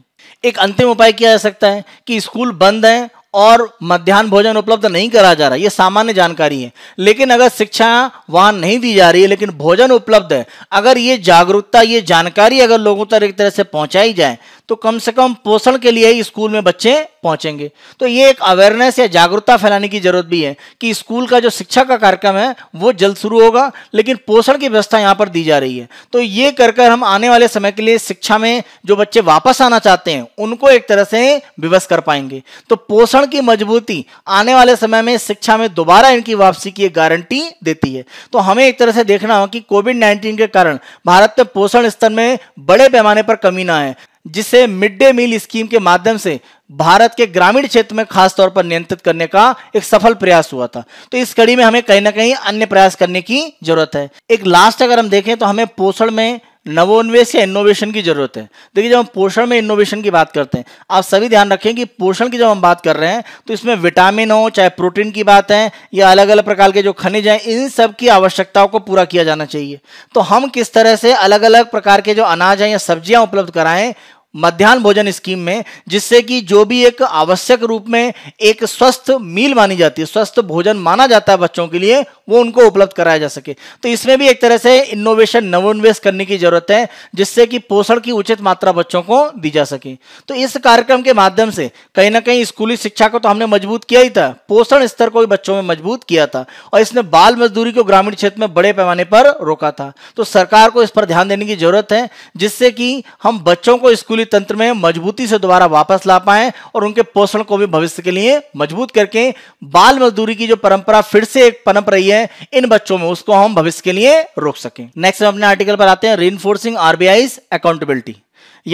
Speaker 1: एक अंतिम उपाय किया जा सकता है कि स्कूल बंद हैं और मध्यान्ह भोजन उपलब्ध नहीं करा जा रहा यह सामान्य जानकारी है लेकिन अगर शिक्षा वहां नहीं दी जा रही है लेकिन भोजन उपलब्ध है अगर ये जागरूकता ये जानकारी अगर लोगों तक एक तरह से पहुंचाई जाए तो कम से कम पोषण के लिए ही स्कूल में बच्चे पहुंचेंगे तो ये एक अवेयरनेस या जागरूकता फैलाने की जरूरत भी है कि स्कूल का जो शिक्षा का कार्यक्रम है वो जल्द शुरू होगा लेकिन पोषण की व्यवस्था यहाँ पर दी जा रही है तो ये कर कर हम आने वाले समय के लिए शिक्षा में जो बच्चे वापस आना चाहते हैं उनको एक तरह से विवश कर पाएंगे तो पोषण की मजबूती आने वाले समय में शिक्षा में दोबारा इनकी वापसी की गारंटी देती है तो हमें एक तरह से देखना हो कि कोविड नाइन्टीन के कारण भारत में पोषण स्तर में बड़े पैमाने पर कमी ना है जिसे मिड डे मील स्कीम के माध्यम से भारत के ग्रामीण क्षेत्र में खास तौर पर नियंत्रित करने का एक सफल प्रयास हुआ था तो इस कड़ी में हमें कहीं ना कहीं अन्य प्रयास करने की जरूरत है एक लास्ट अगर हम देखें तो हमें पोषण में नवोन्वेष या इनोवेशन की जरूरत है देखिए जब हम पोषण में इनोवेशन की बात करते हैं आप सभी ध्यान रखें कि पोषण की जब हम बात कर रहे हैं तो इसमें विटामिन हो चाहे प्रोटीन की बात है या अलग अलग प्रकार के जो खनिज हैं इन सब की आवश्यकताओं को पूरा किया जाना चाहिए तो हम किस तरह से अलग अलग प्रकार के जो अनाज हैं या सब्जियां उपलब्ध कराएं मध्यान्ह भोजन स्कीम में जिससे कि जो भी एक आवश्यक रूप में एक स्वस्थ मील मानी जाती है स्वस्थ भोजन माना जाता है बच्चों के लिए वो उनको उपलब्ध कराया जा सके तो इसमें भी एक तरह से इनोवेशन नवोन्वेष करने की जरूरत है जिससे कि पोषण की उचित मात्रा बच्चों को दी जा सके तो इस कार्यक्रम के माध्यम से कहीं ना कहीं स्कूली शिक्षा को तो हमने मजबूत किया ही था पोषण स्तर को भी बच्चों में मजबूत किया था और इसने बाल मजदूरी को ग्रामीण क्षेत्र में बड़े पैमाने पर रोका था तो सरकार को इस पर ध्यान देने की जरूरत है जिससे कि हम बच्चों को स्कूली भी तंत्र में मजबूती से दोबारा वापस ला पाए और उनके पोषण को भी भविष्य के लिए मजबूत करके बाल मजदूरी की जो परंपरा फिर से एक पनप रही है इन बच्चों में उसको हम भविष्य के लिए रोक सकें नेक्स्ट हम अपने आर्टिकल पर आते हैं री इन्फोर्सिंग आरबीआई अकाउंटेबिलिटी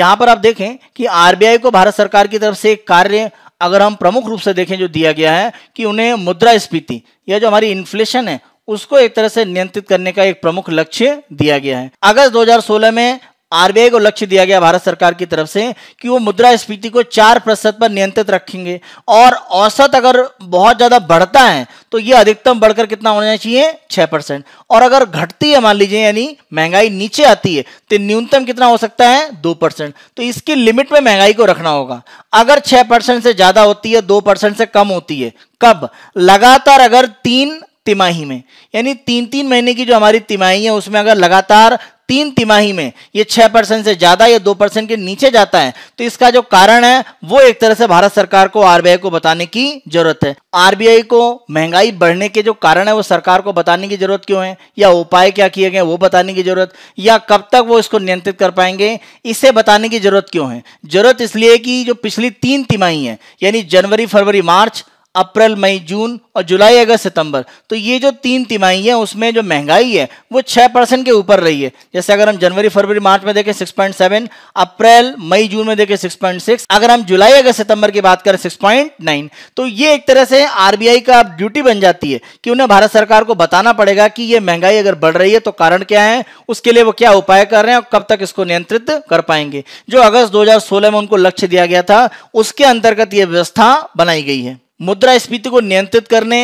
Speaker 1: यहां पर आप देखें कि आरबीआई को भारत सरकार की तरफ से एक कार्य अगर हम प्रमुख रूप से देखें जो दिया गया है कि उन्हें मुद्रा स्फीति या जो हमारी इन्फ्लेशन है उसको एक तरह से नियंत्रित करने का एक प्रमुख लक्ष्य दिया गया है अगस्त 2016 में आरबीआई को लक्ष्य दिया गया भारत सरकार की तरफ से कि वो मुद्रा स्फीति को चार प्रतिशत पर नियंत्रित रखेंगे और औसत अगर बहुत ज्यादा बढ़ता है तो ये अधिकतम बढ़कर कितना होना चाहिए छह परसेंट और अगर घटती है मान लीजिए यानी महंगाई नीचे आती है तो न्यूनतम कितना हो सकता है दो परसेंट तो इसकी लिमिट में महंगाई को रखना होगा अगर छह परसेंट से ज्यादा होती है दो परसेंट से कम होती है कब लगातार अगर तीन तिमाही में यानी तीन तीन महीने की जो हमारी तिमाही है उसमें अगर लगातार तीन तिमाही में ये छह परसेंट से ज्यादा या दो परसेंट के नीचे जाता है तो इसका जो कारण है वो एक तरह से भारत सरकार को आरबीआई को बताने की जरूरत है आरबीआई को महंगाई बढ़ने के जो कारण है वो सरकार को बताने की जरूरत क्यों है या उपाय क्या किए गए वो बताने की जरूरत या कब तक वो इसको नियंत्रित कर पाएंगे इसे बताने की जरूरत क्यों है जरूरत इसलिए कि जो पिछली तीन तिमाही है यानी जनवरी फरवरी मार्च अप्रैल मई जून और जुलाई अगस्त सितंबर तो ये जो तीन तिमाही है उसमें जो महंगाई है वो छह परसेंट के ऊपर रही है जैसे अगर हम जनवरी फरवरी मार्च में देखें सिक्स पॉइंट सेवन अप्रैल मई जून में देखें सिक्स पॉइंट सिक्स अगर हम जुलाई अगस्त सितंबर की बात करें सिक्स पॉइंट नाइन तो ये एक तरह से आरबीआई का ड्यूटी बन जाती है कि उन्हें भारत सरकार को बताना पड़ेगा कि ये महंगाई अगर बढ़ रही है तो कारण क्या है उसके लिए वो क्या उपाय कर रहे हैं और कब तक इसको नियंत्रित कर पाएंगे जो अगस्त दो में उनको लक्ष्य दिया गया था उसके अंतर्गत ये व्यवस्था बनाई गई है मुद्रा स्फीति को नियंत्रित करने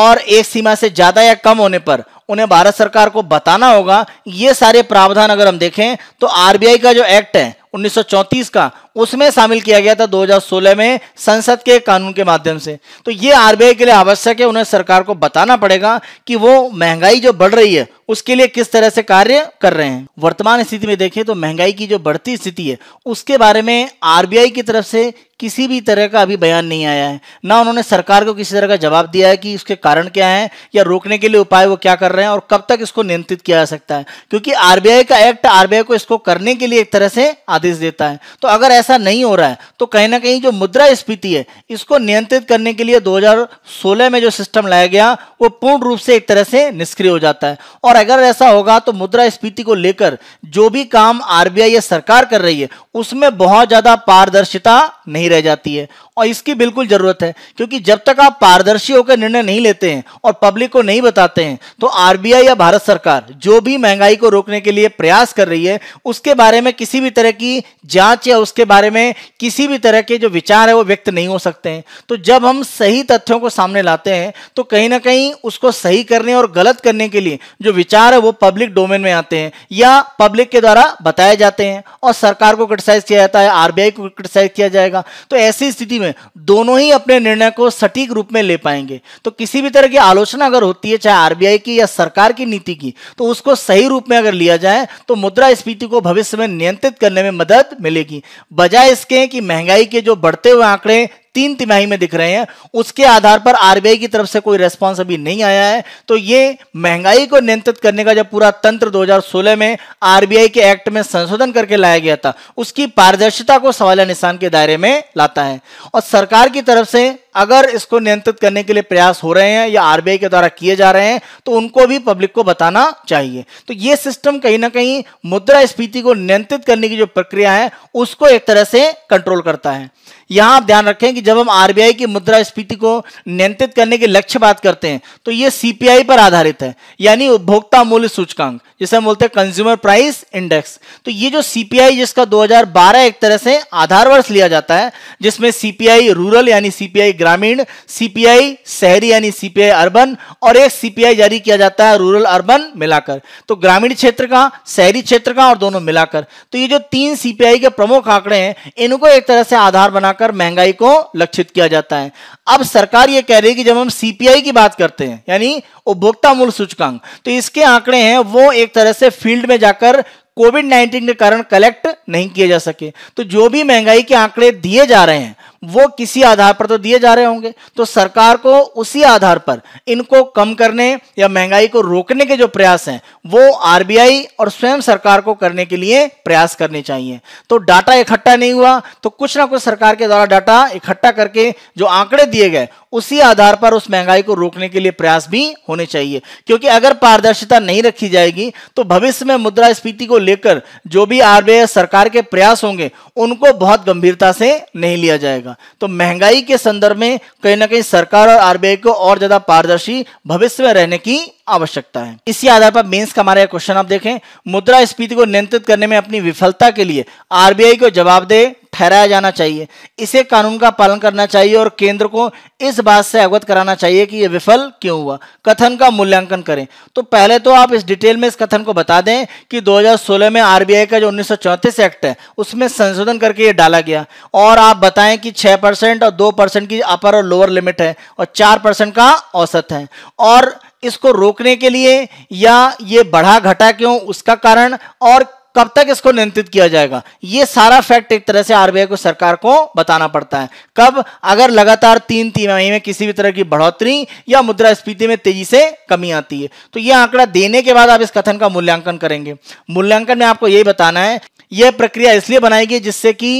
Speaker 1: और एक सीमा से ज्यादा या कम होने पर उन्हें भारत सरकार को बताना होगा ये सारे प्रावधान अगर हम देखें तो आरबीआई का जो एक्ट है 1934 का उसमें शामिल किया गया था 2016 में संसद के कानून के माध्यम से तो ये आरबीआई के लिए आवश्यक है उन्हें सरकार को बताना पड़ेगा कि वो महंगाई जो बढ़ रही है उसके लिए किस तरह से कार्य कर रहे हैं वर्तमान स्थिति में देखें तो महंगाई की जो बढ़ती स्थिति है उसके बारे में आरबीआई की तरफ से किसी भी तरह का अभी बयान नहीं आया है ना उन्होंने सरकार को किसी तरह का जवाब दिया है कि उसके कारण क्या है या रोकने के लिए उपाय वो क्या कर रहे हैं और कब तक इसको नियंत्रित किया जा सकता है क्योंकि आरबीआई का एक्ट आरबीआई को इसको करने के लिए एक तरह से आदेश देता है तो अगर ऐसा नहीं हो रहा है तो कहीं ना कहीं जो मुद्रा स्फीति है इसको नियंत्रित करने के लिए 2016 में जो सिस्टम लाया गया वो पूर्ण रूप से एक तरह से निष्क्रिय हो जाता है और अगर ऐसा होगा तो मुद्रा स्फीति को लेकर जो भी काम आरबीआई या सरकार कर रही है उसमें बहुत ज्यादा पारदर्शिता नहीं रह जाती है और इसकी बिल्कुल जरूरत है क्योंकि जब तक आप पारदर्शी होकर निर्णय नहीं लेते हैं और पब्लिक को नहीं बताते हैं तो आरबीआई या भारत सरकार जो भी महंगाई को रोकने के लिए प्रयास कर रही है उसके बारे में किसी भी तरह की जांच या उसके बारे में किसी भी तरह के जो विचार है वो व्यक्त नहीं हो सकते हैं तो जब हम सही तथ्यों को सामने लाते हैं तो कहीं ना कहीं उसको सही करने और गलत करने के लिए जो विचार है वो पब्लिक डोमेन में आते हैं या पब्लिक के द्वारा बताए जाते हैं और सरकार को क्रिटिसाइज किया जाता है आरबीआई को क्रिटिसाइज किया जाएगा तो ऐसी स्थिति में दोनों ही अपने निर्णय को सटीक रूप में ले पाएंगे तो किसी भी तरह की आलोचना अगर होती है चाहे आरबीआई की या सरकार की नीति की तो उसको सही रूप में अगर लिया जाए तो मुद्रा स्फीति को भविष्य में नियंत्रित करने में मदद मिलेगी बजाय इसके कि महंगाई के जो बढ़ते हुए आंकड़े तीन तिमाही में दिख रहे हैं उसके आधार पर आरबीआई की तरफ से कोई रेस्पॉन्स अभी नहीं आया है तो ये महंगाई को नियंत्रित करने का जब पूरा तंत्र 2016 में आरबीआई के एक्ट में संशोधन करके लाया गया था उसकी पारदर्शिता को सवाल निशान के दायरे में लाता है और सरकार की तरफ से अगर इसको नियंत्रित करने के लिए प्रयास हो रहे हैं या आरबीआई के द्वारा किए जा रहे हैं तो उनको भी पब्लिक को बताना चाहिए तो ये सिस्टम कहीं ना कहीं मुद्रा स्फीति को नियंत्रित करने की जो प्रक्रिया है उसको एक तरह से कंट्रोल करता है यहां आप ध्यान रखें कि जब हम आरबीआई की मुद्रा स्फीति को नियंत्रित करने के लक्ष्य बात करते हैं तो यह सीपीआई पर आधारित है यानी उपभोक्ता मूल्य सूचकांक जिसे हम बोलते हैं कंज्यूमर प्राइस इंडेक्स तो ये जो सीपीआई जिसका 2012 एक तरह से आधार वर्ष लिया जाता है जिसमें सीपीआई रूरल यानी सीपीआई ग्रामीण सीपीआई शहरी यानी सीपीआई अर्बन और एक सीपीआई जारी किया जाता है रूरल अर्बन मिलाकर तो ग्रामीण क्षेत्र का शहरी क्षेत्र का और दोनों मिलाकर तो ये जो तीन सीपीआई के प्रमुख आंकड़े हैं इनको एक तरह से आधार बनाकर महंगाई को लक्षित किया जाता है अब सरकार ये कह रही है कि जब हम सीपीआई की बात करते हैं यानी उपभोक्ता मूल्य सूचकांक तो इसके आंकड़े हैं वो एक तरह से फील्ड में जाकर कोविड 19 के कारण कलेक्ट नहीं किए जा सके तो जो भी महंगाई के आंकड़े दिए जा रहे हैं वो किसी आधार पर तो दिए जा रहे होंगे तो सरकार को उसी आधार पर इनको कम करने या महंगाई को रोकने के जो प्रयास हैं वो आरबीआई और स्वयं सरकार को करने के लिए प्रयास करने चाहिए तो डाटा इकट्ठा नहीं हुआ तो कुछ ना कुछ सरकार के द्वारा डाटा इकट्ठा करके जो आंकड़े दिए गए उसी आधार पर उस महंगाई को रोकने के लिए प्रयास भी होने चाहिए क्योंकि अगर पारदर्शिता नहीं रखी जाएगी तो भविष्य में मुद्रा स्फीति को लेकर जो भी आरबीआई सरकार के प्रयास होंगे उनको बहुत गंभीरता से नहीं लिया जाएगा होना तो महंगाई के संदर्भ में कहीं ना कहीं सरकार और आरबीआई को और ज्यादा पारदर्शी भविष्य में रहने की आवश्यकता है इसी आधार पर मेंस का हमारा क्वेश्चन आप देखें मुद्रास्फीति को नियंत्रित करने में अपनी विफलता के लिए आरबीआई को जवाब दे ठहराया जाना चाहिए इसे कानून का पालन करना चाहिए और केंद्र को इस बात से अवगत कराना चाहिए कि यह विफल क्यों हुआ कथन का मूल्यांकन करें तो पहले तो आप इस डिटेल में इस कथन को बता दें कि 2016 में आरबीआई का जो उन्नीस एक्ट है उसमें संशोधन करके ये डाला गया और आप बताएं कि छह परसेंट और दो परसेंट की अपर और लोअर लिमिट है और चार परसेंट का औसत है और इसको रोकने के लिए या ये बढ़ा घटा क्यों उसका कारण और कब तक इसको नियंत्रित किया जाएगा ये सारा फैक्ट एक तरह से आरबीआई को सरकार को बताना पड़ता है कब अगर लगातार तीन तिमाही में किसी भी तरह की बढ़ोतरी या मुद्रास्फीति में तेजी से कमी आती है तो यह आंकड़ा देने के बाद आप इस कथन का मूल्यांकन करेंगे मूल्यांकन में आपको यही बताना है यह प्रक्रिया इसलिए बनाई गई जिससे कि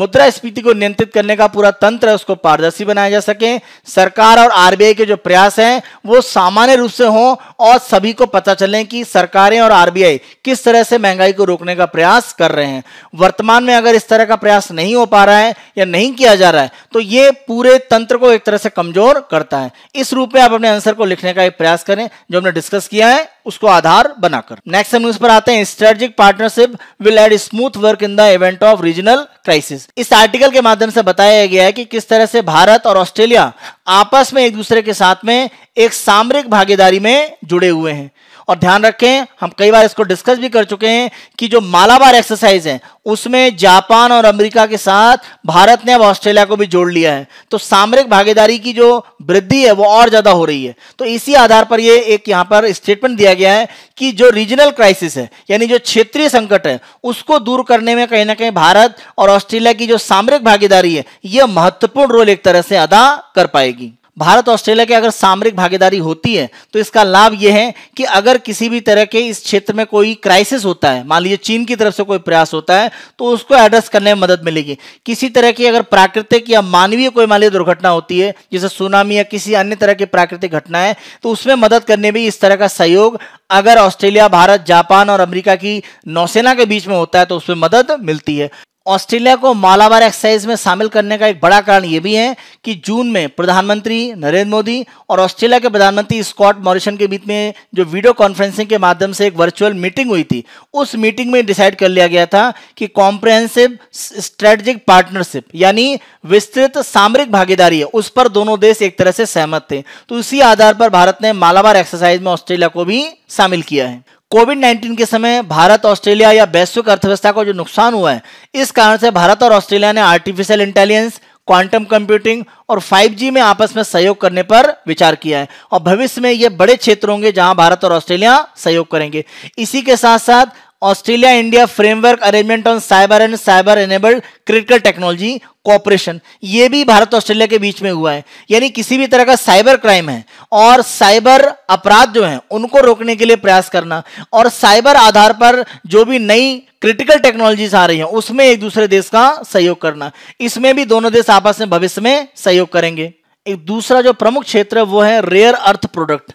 Speaker 1: मुद्रा स्फीति को नियंत्रित करने का पूरा तंत्र है उसको पारदर्शी बनाया जा सके सरकार और आरबीआई के जो प्रयास हैं वो सामान्य रूप से हों और सभी को पता चले कि सरकारें और आरबीआई किस तरह से महंगाई को रोकने का प्रयास कर रहे हैं वर्तमान में अगर इस तरह का प्रयास नहीं हो पा रहा है या नहीं किया जा रहा है तो ये पूरे तंत्र को एक तरह से कमजोर करता है इस रूप में आप अपने आंसर को लिखने का एक प्रयास करें जो हमने डिस्कस किया है उसको आधार बनाकर नेक्स्ट हम न्यूज पर आते हैं strategic partnership will aid smooth work in the event of regional crisis इस आर्टिकल के माध्यम से बताया गया है कि किस तरह से भारत और ऑस्ट्रेलिया आपस में एक दूसरे के साथ में एक सामरिक भागीदारी में जुड़े हुए हैं और ध्यान रखें हम कई बार इसको डिस्कस भी कर चुके हैं कि जो मालाबार एक्सरसाइज है उसमें जापान और अमेरिका के साथ भारत ने अब ऑस्ट्रेलिया को भी जोड़ लिया है तो सामरिक भागीदारी की जो वृद्धि है वो और ज्यादा हो रही है तो इसी आधार पर ये एक यहां पर स्टेटमेंट दिया गया है कि जो रीजनल क्राइसिस है यानी जो क्षेत्रीय संकट है उसको दूर करने में कहीं ना कहीं भारत और ऑस्ट्रेलिया की जो सामरिक भागीदारी है यह महत्वपूर्ण रोल एक तरह से अदा कर पाएगी भारत ऑस्ट्रेलिया की अगर सामरिक भागीदारी होती है तो इसका लाभ यह है कि अगर किसी भी तरह के इस क्षेत्र में कोई क्राइसिस होता है मान लीजिए चीन की तरफ से कोई प्रयास होता है तो उसको एड्रेस करने में मदद मिलेगी किसी तरह की अगर प्राकृतिक या मानवीय कोई मान लीजिए दुर्घटना होती है जैसे सुनामी या किसी अन्य तरह की प्राकृतिक घटना है तो उसमें मदद करने में इस तरह का सहयोग अगर ऑस्ट्रेलिया भारत जापान और अमेरिका की नौसेना के बीच में होता है तो उसमें मदद मिलती है ऑस्ट्रेलिया को मालाबार एक्सरसाइज में शामिल करने का एक बड़ा कारण यह भी है कि जून में प्रधानमंत्री नरेंद्र मोदी और ऑस्ट्रेलिया के प्रधानमंत्री स्कॉट मॉरिसन के बीच में जो वीडियो कॉन्फ्रेंसिंग के माध्यम से एक वर्चुअल मीटिंग हुई थी उस मीटिंग में डिसाइड कर लिया गया था कि कॉम्प्रहेंसिव स्ट्रेटजिक पार्टनरशिप यानी विस्तृत सामरिक भागीदारी है उस पर दोनों देश एक तरह से सहमत थे तो इसी आधार पर भारत ने मालाबार एक्सरसाइज में ऑस्ट्रेलिया को भी शामिल किया है कोविड 19 के समय भारत ऑस्ट्रेलिया या वैश्विक अर्थव्यवस्था को जो नुकसान हुआ है इस कारण से भारत और ऑस्ट्रेलिया ने आर्टिफिशियल इंटेलिजेंस क्वांटम कंप्यूटिंग और 5G में आपस में सहयोग करने पर विचार किया है और भविष्य में ये बड़े क्षेत्र होंगे जहां भारत और ऑस्ट्रेलिया सहयोग करेंगे इसी के साथ साथ Australia India framework arrangement on cyber and cyber enabled critical technology cooperation ये भी भारत ऑस्ट्रेलिया के बीच में हुआ है यानी किसी भी तरह का साइबर क्राइम है और साइबर अपराध जो है उनको रोकने के लिए प्रयास करना और साइबर आधार पर जो भी नई क्रिटिकल टेक्नोलॉजीज आ रही हैं उसमें एक दूसरे देश का सहयोग करना इसमें भी दोनों देश आपस में भविष्य में सहयोग करेंगे एक दूसरा जो प्रमुख क्षेत्र है वो है रेयर अर्थ प्रोडक्ट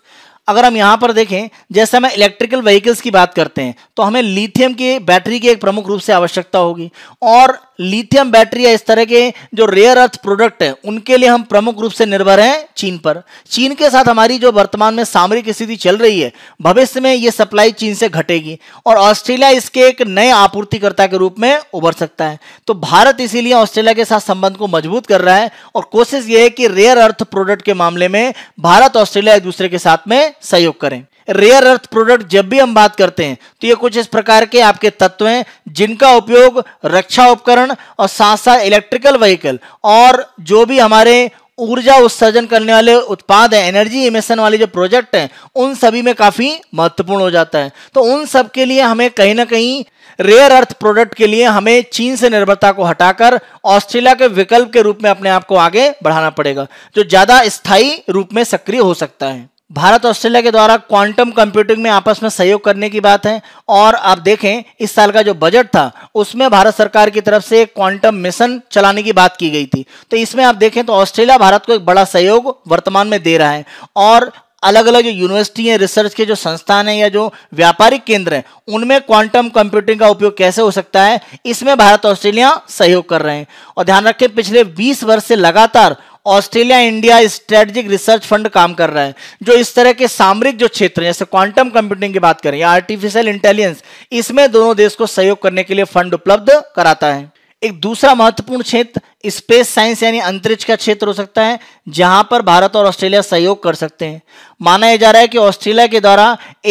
Speaker 1: अगर हम यहां पर देखें जैसे हम इलेक्ट्रिकल व्हीकल्स की बात करते हैं तो हमें लिथियम की बैटरी की एक प्रमुख रूप से आवश्यकता होगी और लिथियम बैटरी या इस तरह के जो रेयर अर्थ प्रोडक्ट हैं उनके लिए हम प्रमुख रूप से निर्भर हैं चीन पर चीन के साथ हमारी जो वर्तमान में सामरिक स्थिति चल रही है भविष्य में ये सप्लाई चीन से घटेगी और ऑस्ट्रेलिया इसके एक नए आपूर्तिकर्ता के रूप में उभर सकता है तो भारत इसीलिए ऑस्ट्रेलिया के साथ संबंध को मजबूत कर रहा है और कोशिश ये है कि रेयर अर्थ प्रोडक्ट के मामले में भारत ऑस्ट्रेलिया एक दूसरे के साथ में सहयोग करें रेयर अर्थ प्रोडक्ट जब भी हम बात करते हैं तो ये कुछ इस प्रकार के आपके तत्व हैं जिनका उपयोग रक्षा उपकरण और साथ साथ इलेक्ट्रिकल व्हीकल और जो भी हमारे ऊर्जा उत्सर्जन करने वाले उत्पाद हैं एनर्जी इमिशन वाले जो प्रोजेक्ट हैं उन सभी में काफ़ी महत्वपूर्ण हो जाता है तो उन सब के लिए हमें कहीं ना कहीं रेयर अर्थ प्रोडक्ट के लिए हमें चीन से निर्भरता को हटाकर ऑस्ट्रेलिया के विकल्प के रूप में अपने आप को आगे बढ़ाना पड़ेगा जो ज़्यादा स्थायी रूप में सक्रिय हो सकता है भारत ऑस्ट्रेलिया के द्वारा क्वांटम कंप्यूटिंग में आपस में सहयोग करने की बात है और आप देखें इस साल का जो बजट था उसमें भारत सरकार की तरफ से एक क्वांटम मिशन चलाने की बात की गई थी तो इसमें आप देखें तो ऑस्ट्रेलिया भारत को एक बड़ा सहयोग वर्तमान में दे रहा है और अलग अलग जो यूनिवर्सिटी हैं रिसर्च के जो संस्थान हैं या जो व्यापारिक केंद्र हैं उनमें क्वांटम कंप्यूटिंग का उपयोग कैसे हो सकता है इसमें भारत ऑस्ट्रेलिया सहयोग कर रहे हैं और ध्यान रखें पिछले 20 वर्ष से लगातार Australia India strategic research fund काम कर रहा है जो इस तरह के सामरिक जो क्षेत्र जैसे क्वांटम कंप्यूटिंग की बात करें या आर्टिफिशियल इंटेलिजेंस इसमें दोनों देश को सहयोग करने के लिए फंड उपलब्ध कराता है एक दूसरा महत्वपूर्ण क्षेत्र स्पेस साइंस यानी अंतरिक्ष का क्षेत्र हो सकता है जहां पर भारत और ऑस्ट्रेलिया सहयोग कर सकते हैं माना यह जा रहा है कि ऑस्ट्रेलिया के द्वारा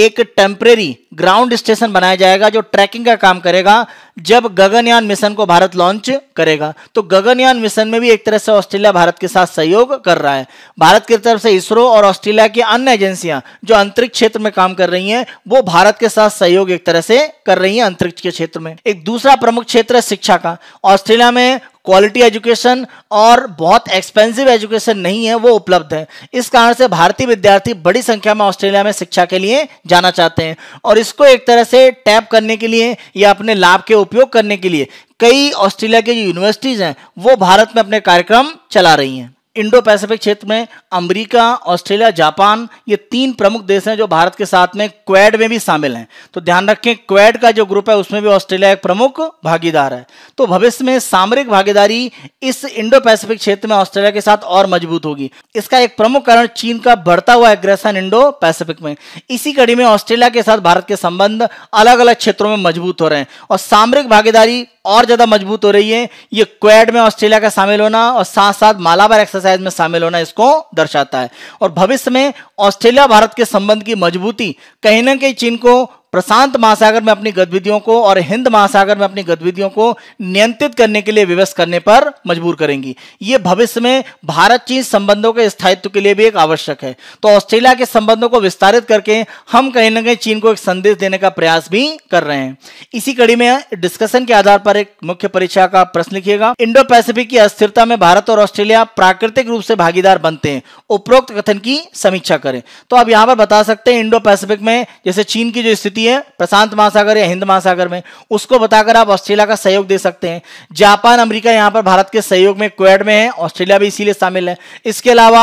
Speaker 1: एक टेम्परेरी ग्राउंड स्टेशन बनाया जाएगा जो ट्रैकिंग का काम करेगा जब गगनयान मिशन को भारत लॉन्च करेगा तो गगनयान मिशन में भी एक तरह से ऑस्ट्रेलिया भारत के साथ सहयोग कर रहा है भारत की तरफ से इसरो और ऑस्ट्रेलिया की अन्य एजेंसियां जो अंतरिक्ष क्षेत्र में काम कर रही हैं वो भारत के साथ सहयोग एक तरह से कर रही हैं अंतरिक्ष के क्षेत्र में एक दूसरा प्रमुख क्षेत्र है शिक्षा का ऑस्ट्रेलिया में क्वालिटी एजुकेशन और बहुत एक्सपेंसिव एजुकेशन नहीं है वो उपलब्ध है इस कारण से भारतीय विद्यार्थी बड़ी संख्या में ऑस्ट्रेलिया में शिक्षा के लिए जाना चाहते हैं और इसको एक तरह से टैप करने के लिए या अपने लाभ के उपयोग करने के लिए कई ऑस्ट्रेलिया के जो यूनिवर्सिटीज़ हैं वो भारत में अपने कार्यक्रम चला रही हैं इंडो पैसिफिक क्षेत्र में अमेरिका, ऑस्ट्रेलिया जापान ये तीन प्रमुख देश हैं जो भारत के साथ में क्वेड में भी शामिल हैं तो ध्यान रखें क्वेड का जो ग्रुप है उसमें भी ऑस्ट्रेलिया एक प्रमुख भागीदार है तो भविष्य में सामरिक भागीदारी इस इंडो पैसिफिक क्षेत्र में ऑस्ट्रेलिया के साथ और मजबूत होगी इसका एक प्रमुख कारण चीन का बढ़ता हुआ एग्रेशन इंडो पैसिफिक में इसी कड़ी में ऑस्ट्रेलिया के साथ भारत के संबंध अलग अलग क्षेत्रों में मजबूत हो रहे हैं और सामरिक भागीदारी और ज़्यादा मजबूत हो रही है ये क्वेड में ऑस्ट्रेलिया का शामिल होना और साथ साथ मालाबार एक्सरसाइज में शामिल होना इसको दर्शाता है और भविष्य में ऑस्ट्रेलिया भारत के संबंध की मजबूती कहीं ना कहीं चीन को प्रशांत महासागर में अपनी गतिविधियों को और हिंद महासागर में अपनी गतिविधियों को नियंत्रित करने के लिए विवश करने पर मजबूर करेंगी ये भविष्य में भारत चीन संबंधों के स्थायित्व के लिए भी एक आवश्यक है तो ऑस्ट्रेलिया के संबंधों को विस्तारित करके हम कहीं ना कहीं चीन को एक संदेश देने का प्रयास भी कर रहे हैं इसी कड़ी में डिस्कशन के आधार पर एक मुख्य परीक्षा का प्रश्न लिखिएगा इंडो पैसिफिक की अस्थिरता में भारत और ऑस्ट्रेलिया प्राकृतिक रूप से भागीदार बनते हैं उपरोक्त कथन की समीक्षा करें तो आप यहां पर बता सकते हैं इंडो पैसिफिक में जैसे चीन की जो स्थिति है प्रशांत महासागर या हिंद महासागर में उसको बताकर आप ऑस्ट्रेलिया का सहयोग दे सकते हैं जापान अमेरिका यहाँ पर भारत के सहयोग में क्वेड में है ऑस्ट्रेलिया भी इसीलिए शामिल है इसके अलावा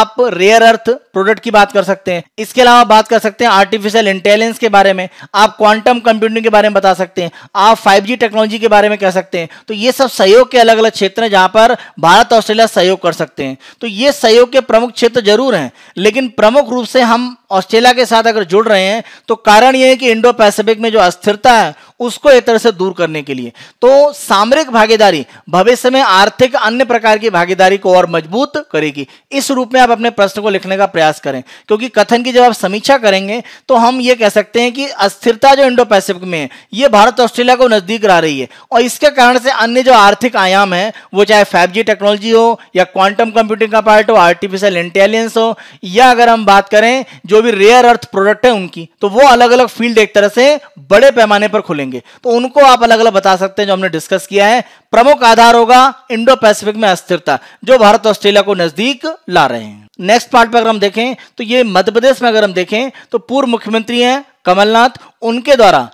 Speaker 1: आप रेयर अर्थ प्रोडक्ट की बात कर सकते हैं इसके अलावा बात कर सकते हैं आर्टिफिशियल इंटेलिजेंस के बारे में आप क्वांटम कंप्यूटिंग के बारे में बता सकते हैं आप फाइव टेक्नोलॉजी के बारे में कह सकते हैं तो ये सब सहयोग के अलग अलग क्षेत्र हैं जहां पर भारत ऑस्ट्रेलिया सहयोग कर सकते हैं तो ये सहयोग के प्रमुख क्षेत्र जरूर हैं लेकिन प्रमुख रूप से हम ऑस्ट्रेलिया के साथ अगर जुड़ रहे हैं तो कारण यह है कि कि इंडो पैसिफिक में जो अस्थिरता है उसको एक तरह से दूर करने के लिए तो सामरिक भागीदारी भविष्य में आर्थिक अन्य प्रकार की भागीदारी को और मजबूत करेगी इस रूप में आप अपने प्रश्न को लिखने का प्रयास करें क्योंकि कथन की जब आप समीक्षा करेंगे तो हम ये कह सकते हैं कि अस्थिरता जो इंडो पैसिफिक में है ये भारत ऑस्ट्रेलिया को नजदीक रह रही है और इसके कारण से अन्य जो आर्थिक आयाम है वो चाहे फाइव टेक्नोलॉजी हो या क्वांटम कंप्यूटिंग का पार्ट हो आर्टिफिशियल इंटेलिजेंस हो या अगर हम बात करें जो भी रेयर अर्थ प्रोडक्ट है उनकी तो वो अलग अलग फील्ड एक तरह से बड़े पैमाने पर खुलेंगे करेंगे तो उनको आप अलग अलग बता सकते हैं जो हमने डिस्कस किया है प्रमुख आधार होगा इंडो पैसिफिक में अस्थिरता जो भारत ऑस्ट्रेलिया को नजदीक ला रहे हैं नेक्स्ट पार्ट पर अगर हम देखें तो ये मध्य प्रदेश में अगर हम देखें तो पूर्व मुख्यमंत्री हैं कमलनाथ उनके द्वारा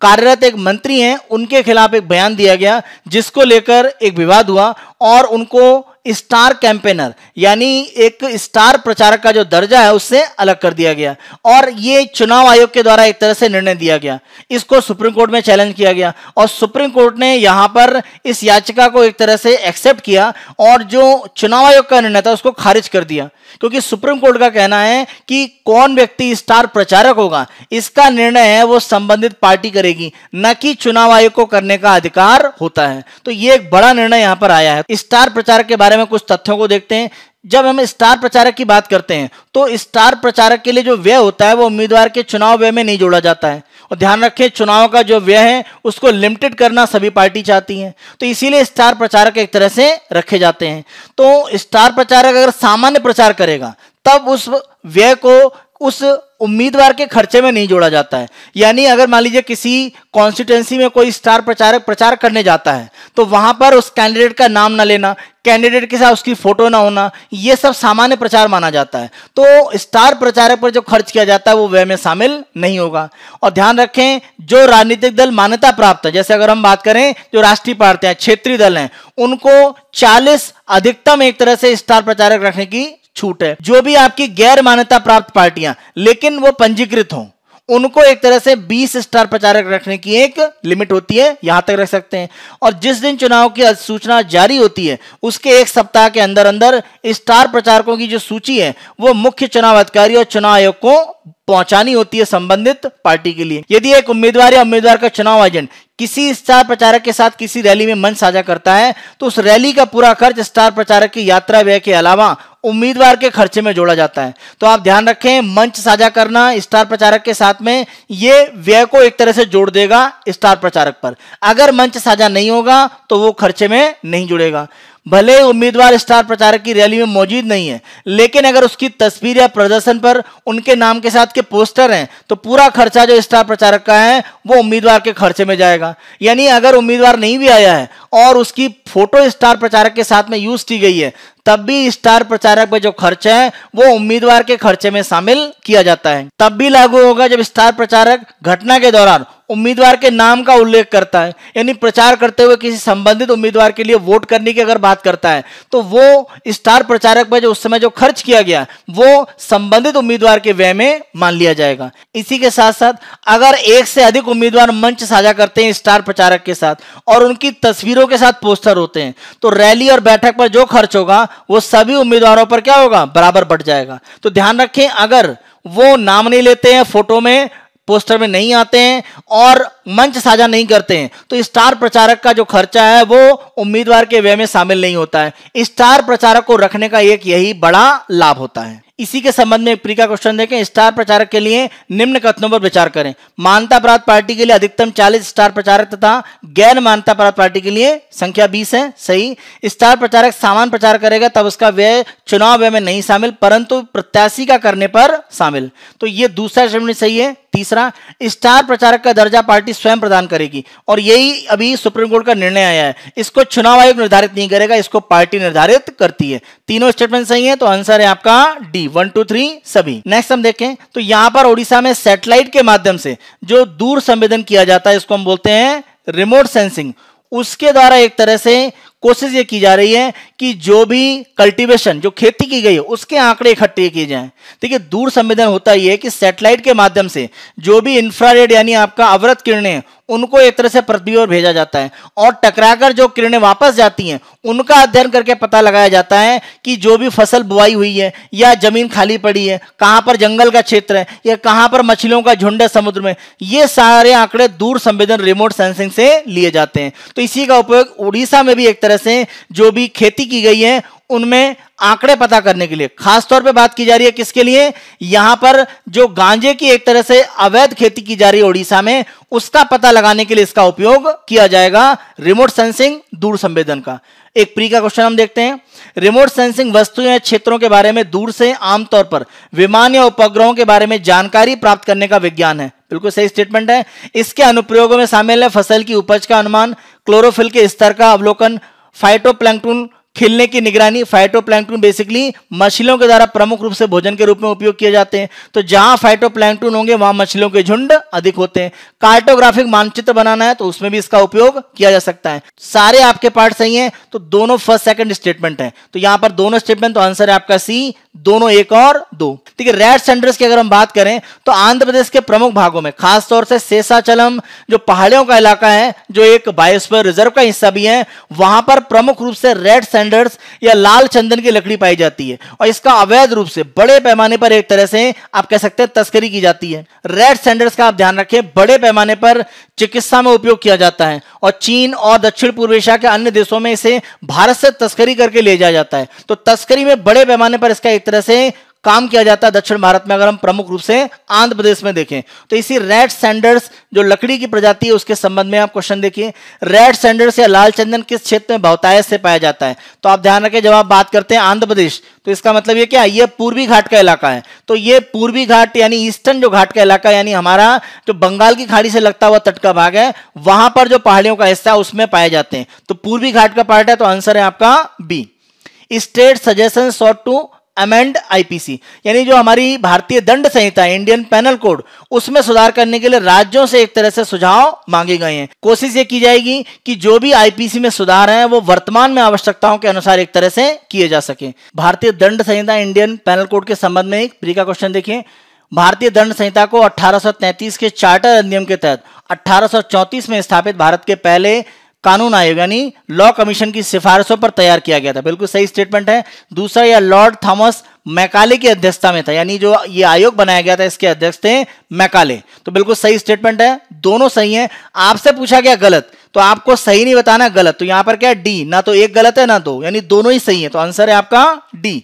Speaker 1: कार्यरत एक मंत्री हैं उनके खिलाफ एक बयान दिया गया जिसको लेकर एक विवाद हुआ और उनको स्टार कैंपेनर यानी एक स्टार प्रचारक का जो दर्जा है उससे अलग कर दिया गया और ये चुनाव आयोग के द्वारा एक तरह से निर्णय दिया गया इसको सुप्रीम कोर्ट में चैलेंज किया गया और सुप्रीम कोर्ट ने यहां पर इस याचिका को एक तरह से एक्सेप्ट किया और जो चुनाव आयोग का निर्णय था उसको खारिज कर दिया क्योंकि सुप्रीम कोर्ट का कहना है कि कौन व्यक्ति स्टार प्रचारक होगा इसका निर्णय है वो संबंधित पार्टी करेगी न कि चुनाव आयोग को करने का अधिकार होता है तो ये एक बड़ा निर्णय यहां पर आया है स्टार प्रचारक के बारे में में कुछ तथ्यों को देखते हैं जब हम स्टार प्रचारक की बात करते हैं तो स्टार प्रचारक के लिए जो व्यय होता है वो उम्मीदवार के चुनाव व्यय में नहीं जोड़ा जाता है और ध्यान रखें चुनाव का जो व्यय है उसको लिमिटेड करना सभी पार्टी चाहती हैं तो इसीलिए स्टार प्रचारक एक तरह से रखे जाते हैं तो स्टार प्रचारक अगर सामान्य प्रचार करेगा तब उस व्यय को उस उम्मीदवार के खर्चे में नहीं जोड़ा जाता है यानी अगर मान लीजिए किसी कॉन्स्टिट्यूंसी में कोई स्टार प्रचारक प्रचार करने जाता है तो वहां पर उस कैंडिडेट का नाम ना लेना कैंडिडेट के साथ उसकी फोटो ना होना ये सब सामान्य प्रचार माना जाता है तो स्टार प्रचारक पर जो खर्च किया जाता है वो व्यय में शामिल नहीं होगा और ध्यान रखें जो राजनीतिक दल मान्यता प्राप्त है जैसे अगर हम बात करें जो राष्ट्रीय पार्टियां क्षेत्रीय दल हैं उनको चालीस अधिकतम एक तरह से स्टार प्रचारक रखने की छूट है जो भी आपकी गैर मान्यता प्राप्त पार्टियां लेकिन वो पंजीकृत हों उनको एक तरह से 20 स्टार प्रचारक रखने की एक लिमिट होती है यहां तक रख सकते हैं और जिस दिन चुनाव की सूचना जारी होती है उसके एक सप्ताह के अंदर अंदर स्टार प्रचारकों की जो सूची है वो मुख्य चुनाव अधिकारी और चुनाव आयोग को पहुंचानी होती है संबंधित पार्टी के लिए यदि एक उम्मीदवार या उम्मीदवार का चुनाव एजेंट किसी स्टार प्रचारक के साथ किसी रैली में मन साझा करता है तो उस रैली का पूरा खर्च स्टार प्रचारक की यात्रा व्यय के अलावा उम्मीदवार के खर्चे में जोड़ा जाता है तो आप ध्यान रखें मंच साझा करना स्टार प्रचारक के साथ में ये व्यय को एक तरह से जोड़ देगा स्टार प्रचारक पर अगर मंच साझा नहीं होगा तो वो खर्चे में नहीं जुड़ेगा भले उम्मीदवार स्टार प्रचारक की रैली में मौजूद नहीं है लेकिन अगर उसकी तस्वीर या प्रदर्शन पर उनके नाम के साथ के पोस्टर हैं तो पूरा खर्चा जो स्टार प्रचारक का है वो उम्मीदवार के खर्चे में जाएगा यानी अगर उम्मीदवार नहीं भी आया है और उसकी फोटो स्टार प्रचारक के साथ में यूज की गई है तब भी स्टार प्रचारक पर जो खर्च है वो उम्मीदवार के खर्चे में शामिल किया जाता है तब भी लागू होगा जब स्टार प्रचारक घटना के दौरान उम्मीदवार के नाम का उल्लेख करता है यानी प्रचार करते हुए किसी संबंधित उम्मीदवार के लिए वोट करने की अगर बात करता है तो वो स्टार प्रचारक पर जो उस समय जो खर्च किया गया वो संबंधित उम्मीदवार के व्यय में मान लिया जाएगा इसी के साथ साथ अगर एक से अधिक उम्मीदवार मंच साझा करते हैं स्टार प्रचारक के साथ और उनकी तस्वीर हीरो के साथ पोस्टर होते हैं तो रैली और बैठक पर जो खर्च होगा वो सभी उम्मीदवारों पर क्या होगा बराबर बढ़ जाएगा तो ध्यान रखें अगर वो नाम नहीं लेते हैं फोटो में पोस्टर में नहीं आते हैं और मंच साझा नहीं करते हैं तो स्टार प्रचारक का जो खर्चा है वो उम्मीदवार के व्यय में शामिल नहीं होता है स्टार प्रचारक को रखने का एक यही बड़ा लाभ होता है इसी के संबंध में का क्वेश्चन देखें स्टार प्रचारक के लिए निम्न कथनों पर विचार करें मानता अपराध पार्टी के लिए अधिकतम 40 स्टार प्रचारक तथा गैर मानता प्राप्त पार्टी के लिए संख्या 20 है सही स्टार प्रचारक सामान प्रचार करेगा तब उसका व्यय चुनाव व्यय में नहीं शामिल परंतु प्रत्याशी का करने पर शामिल तो ये दूसरा श्रेणी सही है तीसरा स्टार प्रचारक का दर्जा पार्टी स्वयं प्रदान करेगी और यही अभी सुप्रीम कोर्ट का निर्णय आया है इसको चुनाव आयोग निर्धारित नहीं करेगा इसको पार्टी निर्धारित करती है तीनों स्टेटमेंट सही है तो आंसर है आपका डी वन टू थ्री सभी नेक्स्ट हम देखें तो यहां पर ओडिशा में सैटेलाइट के माध्यम से जो दूर संवेदन किया जाता है इसको हम बोलते हैं रिमोट सेंसिंग उसके द्वारा एक तरह से कोशिश ये की जा रही है कि जो भी कल्टीवेशन जो खेती की गई है उसके आंकड़े इकट्ठे किए जाएं देखिए दूर संवेदन होता यह है कि सैटेलाइट के माध्यम से जो भी इंफ्रारेड यानी आपका अवरत किरणें उनको एक तरह से पृथ्वी और भेजा जाता है और टकराकर जो किरणें वापस जाती हैं उनका अध्ययन करके पता लगाया जाता है कि जो भी फसल बुआई हुई है या जमीन खाली पड़ी है कहाँ पर जंगल का क्षेत्र है या कहाँ पर मछलियों का झुंड है समुद्र में ये सारे आंकड़े दूर संवेदन रिमोट सेंसिंग से लिए जाते हैं तो इसी का उपयोग उड़ीसा में भी एक तरह से जो भी खेती की गई है उनमें आंकड़े पता करने के लिए खासतौर पे बात की जा रही है किसके लिए यहां पर जो गांजे की एक तरह से अवैध खेती की जा रही है ओडिशा में उसका पता लगाने के लिए इसका उपयोग किया जाएगा रिमोट सेंसिंग दूर संवेदन का एक प्री का क्वेश्चन हम देखते हैं रिमोट सेंसिंग वस्तु या क्षेत्रों के बारे में दूर से आमतौर पर विमान या उपग्रहों के बारे में जानकारी प्राप्त करने का विज्ञान है बिल्कुल सही स्टेटमेंट है इसके अनुप्रयोगों में शामिल है फसल की उपज का अनुमान क्लोरोफिल के स्तर का अवलोकन फाइटोप्लैंक्टन खिलने की निगरानी फाइटोप्लैंक्टन बेसिकली मछलियों के द्वारा प्रमुख रूप से भोजन के रूप में उपयोग किए जाते हैं तो जहां फाइटोप्लैंक्टन होंगे वहां मछलियों के झुंड अधिक होते हैं कार्टोग्राफिक मानचित्र बनाना है तो उसमें भी इसका उपयोग किया जा सकता है सारे आपके पार्ट सही है तो दोनों फर्स्ट सेकंड स्टेटमेंट है तो यहां पर दोनों स्टेटमेंट तो आंसर है आपका सी दोनों एक और दो ठीक है रेड सेंडर्स की अगर हम बात करें तो आंध्र प्रदेश के प्रमुख भागों में खासतौर से सेसाचलम जो पहाड़ियों का इलाका है जो एक बायोस्फीयर रिजर्व का हिस्सा भी है वहां पर प्रमुख रूप से रेड सेंडर स्टैंडर्ड्स या लाल चंदन की लकड़ी पाई जाती है और इसका अवैध रूप से बड़े पैमाने पर एक तरह से आप कह सकते हैं तस्करी की जाती है रेड स्टैंडर्ड्स का आप ध्यान रखें बड़े पैमाने पर चिकित्सा में उपयोग किया जाता है और चीन और दक्षिण पूर्व एशिया के अन्य देशों में इसे भारत से तस्करी करके ले जाया जाता है तो तस्करी में बड़े पैमाने पर इसका एक तरह से काम किया जाता है दक्षिण भारत में अगर हम प्रमुख रूप से आंध्र प्रदेश में देखें तो इसी रेड सैंडर्स जो लकड़ी की प्रजाति है उसके संबंध में आप क्वेश्चन देखिए रेड सैंडर्स या लाल चंदन किस क्षेत्र में बहुतायत से पाया जाता है तो आप ध्यान रखें जब आप बात करते हैं आंध्र प्रदेश तो इसका मतलब ये क्या ये पूर्वी घाट का इलाका है तो ये पूर्वी घाट यानी ईस्टर्न जो घाट का इलाका यानी हमारा जो बंगाल की खाड़ी से लगता हुआ तट का भाग है वहां पर जो पहाड़ियों का हिस्सा उसमें पाए जाते हैं तो पूर्वी घाट का पार्ट है तो आंसर है आपका B state suggestion short to amend IPC यानी जो हमारी भारतीय दंड संहिता इंडियन पैनल कोड उसमें सुधार करने के लिए राज्यों से एक तरह से सुझाव मांगे गए हैं कोशिश ये की जाएगी कि जो भी आईपीसी में सुधार है वो वर्तमान में आवश्यकताओं के अनुसार एक तरह से किए जा सके भारतीय दंड संहिता इंडियन पैनल कोड के संबंध में एक प्री का क्वेश्चन देखिए भारतीय दंड संहिता को 1833 के चार्टर अधिनियम के तहत 1834 में स्थापित भारत के पहले कानून आयोग यानी लॉ कमीशन की सिफारिशों पर तैयार किया गया था बिल्कुल सही स्टेटमेंट है दूसरा यह लॉर्ड थॉमस मैकाले की अध्यक्षता में था यानी जो ये आयोग बनाया गया था इसके अध्यक्ष थे मैकाले तो बिल्कुल सही स्टेटमेंट है दोनों सही है आपसे पूछा गया गलत तो आपको सही नहीं बताना गलत तो यहां पर क्या डी ना तो एक गलत है ना दो यानी दोनों ही सही है तो आंसर है आपका डी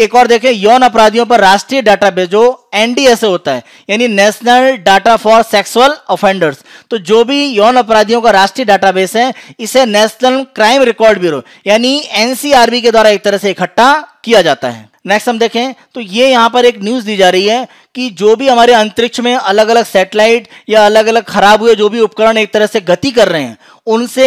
Speaker 1: एक और देखें यौन अपराधियों पर राष्ट्रीय डाटाबेस जो एनडीएसए होता है यानी national data for sexual offenders तो जो भी यौन अपराधियों का राष्ट्रीय डाटाबेस है इसे नेशनल क्राइम रिकॉर्ड ब्यूरो यानी एनसीआरबी के द्वारा एक तरह से इकट्ठा किया जाता है नेक्स्ट हम देखें तो ये यहाँ पर एक न्यूज़ दी जा रही है कि जो भी हमारे अंतरिक्ष में अलग अलग सैटेलाइट या अलग अलग खराब हुए जो भी उपकरण एक तरह से गति कर रहे हैं उनसे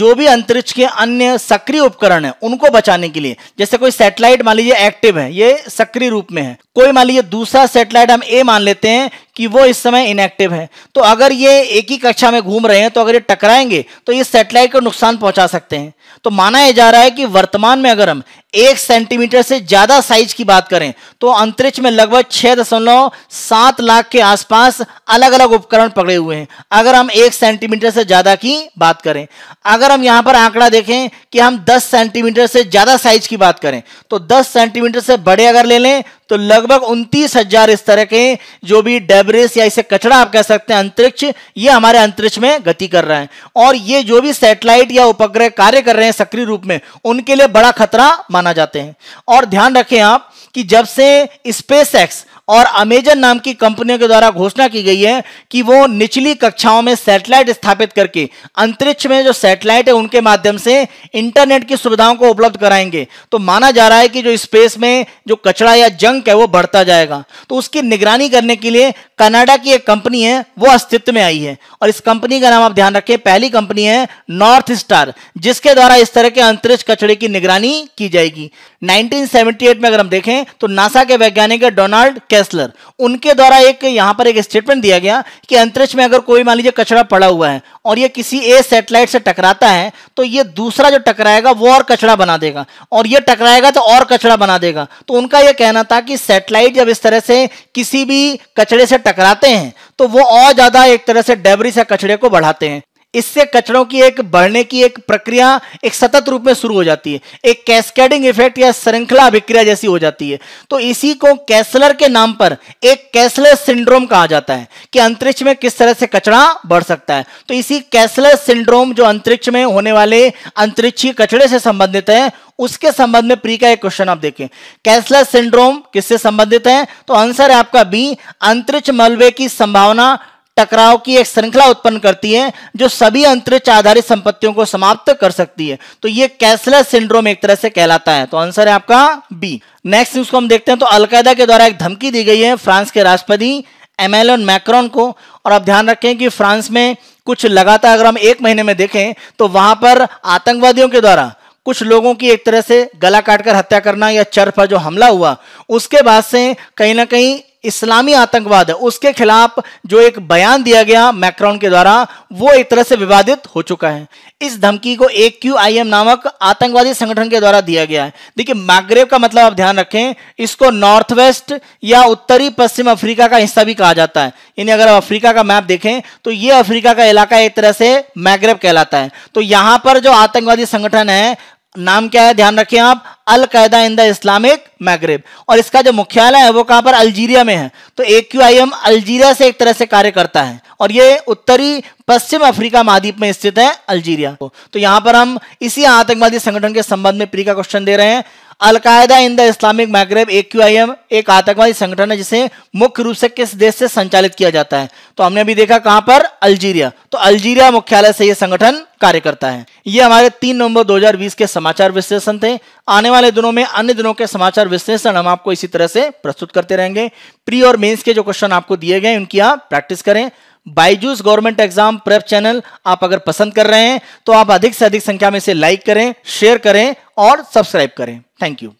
Speaker 1: जो भी अंतरिक्ष के अन्य सक्रिय उपकरण है उनको बचाने के लिए जैसे कोई सैटेलाइट मान लीजिए एक्टिव है ये सक्रिय रूप में है कोई मान लीजिए दूसरा सैटेलाइट हम ए मान लेते हैं कि वो इस समय इनएक्टिव है तो अगर ये एक ही कक्षा में घूम रहे हैं तो अगर ये टकराएंगे तो ये सैटेलाइट को नुकसान पहुंचा सकते हैं तो माना यह जा रहा है कि वर्तमान में अगर हम एक सेंटीमीटर से ज्यादा साइज की बात करें तो अंतरिक्ष में लगभग छह दशमलव सात लाख के आसपास अलग अलग उपकरण पकड़े हुए हैं अगर हम एक सेंटीमीटर से ज्यादा की बात करें अगर हम यहां पर आंकड़ा देखें कि हम दस सेंटीमीटर से ज्यादा साइज की बात करें तो दस सेंटीमीटर से बड़े अगर ले लें तो लगभग उनतीस हजार इस तरह के जो भी डेबरेस या इसे कचरा आप कह सकते हैं अंतरिक्ष ये हमारे अंतरिक्ष में गति कर रहे हैं और ये जो भी सैटेलाइट या उपग्रह कार्य कर रहे हैं सक्रिय रूप में उनके लिए बड़ा खतरा माना जाते हैं और ध्यान रखें आप कि जब से स्पेस और अमेजन नाम की कंपनियों के द्वारा घोषणा की गई है कि वो निचली कक्षाओं में सैटेलाइट स्थापित करके अंतरिक्ष में जो सैटेलाइट है उनके माध्यम से इंटरनेट की सुविधाओं को उपलब्ध कराएंगे तो माना जा रहा है कि जो स्पेस में जो कचरा या जंक है वो बढ़ता जाएगा तो उसकी निगरानी करने के लिए कनाडा की एक कंपनी है वो अस्तित्व में आई है और इस कंपनी का नाम आप ध्यान रखें पहली कंपनी है नॉर्थ स्टार जिसके द्वारा इस तरह के अंतरिक्ष कचड़े की निगरानी की जाएगी 1978 में अगर हम देखें तो नासा के वैज्ञानिक डोनाल्ड कैसलर उनके द्वारा एक यहां पर एक स्टेटमेंट दिया गया कि अंतरिक्ष में अगर कोई मान लीजिए कचरा पड़ा हुआ है और ये किसी ए सैटेलाइट से टकराता है तो ये दूसरा जो टकराएगा वो और कचरा बना देगा और ये टकराएगा तो और कचरा बना देगा तो उनका यह कहना था कि सैटेलाइट जब इस तरह से किसी भी कचरे से टकराते हैं तो वो और ज्यादा एक तरह से डेबरी से कचरे को बढ़ाते हैं इससे कचड़ों की एक बढ़ने की एक प्रक्रिया एक सतत रूप में शुरू हो जाती है एक कैस्केडिंग इफेक्ट या श्रृंखला अभिक्रिया जैसी हो जाती है तो इसी को कैसलर के नाम पर एक कैसलर सिंड्रोम कहा जाता है कि अंतरिक्ष में किस तरह से कचड़ा बढ़ सकता है तो इसी कैसलर सिंड्रोम जो अंतरिक्ष में होने वाले अंतरिक्षीय कचड़े से संबंधित है उसके संबंध में प्री का एक क्वेश्चन आप देखें कैसलर सिंड्रोम किससे संबंधित है तो आंसर है आपका बी अंतरिक्ष मलबे की संभावना टकराव की एक श्रृंखला उत्पन्न करती है जो सभी अंतरिक्ष आधारित संपत्तियों को समाप्त कर सकती है तो ये कैसलेस सिंड्रोम एक तरह से कहलाता है तो आंसर है आपका बी नेक्स्ट न्यूज को हम देखते हैं तो अलकायदा के द्वारा एक धमकी दी गई है फ्रांस के राष्ट्रपति एमेलन मैक्रॉन को और आप ध्यान रखें कि फ्रांस में कुछ लगातार अगर हम एक महीने में देखें तो वहां पर आतंकवादियों के द्वारा कुछ लोगों की एक तरह से गला काटकर हत्या करना या चर पर जो हमला हुआ उसके बाद से कहीं ना कहीं इस्लामी आतंकवाद है उसके खिलाफ जो एक बयान दिया गया मैक्रॉन के द्वारा वो एक तरह से विवादित हो चुका है इस धमकी को एक क्यू आई एम नामक आतंकवादी संगठन के द्वारा दिया गया है देखिए मैग्रेव का मतलब आप ध्यान रखें इसको नॉर्थ वेस्ट या उत्तरी पश्चिम अफ्रीका का हिस्सा भी कहा जाता है यानी अगर आप अफ्रीका का मैप देखें तो ये अफ्रीका का इलाका एक तरह से मैग्रेव कहलाता है तो यहां पर जो आतंकवादी संगठन है नाम क्या है ध्यान रखिए आप al Qaeda in the Islamic Maghreb और इसका जो मुख्यालय है वो कहां पर अल्जीरिया में है तो A Q I M Algeria से एक तरह से कार्य करता है और ये उत्तरी पश्चिम अफ्रीका महाद्वीप में स्थित है अल्जीरिया को तो यहां पर हम इसी आतंकवादी संगठन के संबंध में प्री का क्वेश्चन दे रहे हैं al Qaeda in the Islamic Maghreb A Q I M एक आतंकवादी संगठन है जिसे मुख्य रूप से किस देश से संचालित किया जाता है तो हमने अभी देखा कहां पर अल्जीरिया तो अल्जीरिया मुख्यालय से यह संगठन कार्य करता है ये हमारे तीन नवंबर 2020 के समाचार विश्लेषण थे आने वाले दिनों में अन्य दिनों के समाचार विश्लेषण हम आपको इसी तरह से प्रस्तुत करते रहेंगे प्री और मेन्स के जो क्वेश्चन आपको दिए गए उनकी आप प्रैक्टिस करें Byju's government exam prep channel आप अगर पसंद कर रहे हैं तो आप अधिक से अधिक संख्या में इसे लाइक करें शेयर करें और सब्सक्राइब करें थैंक यू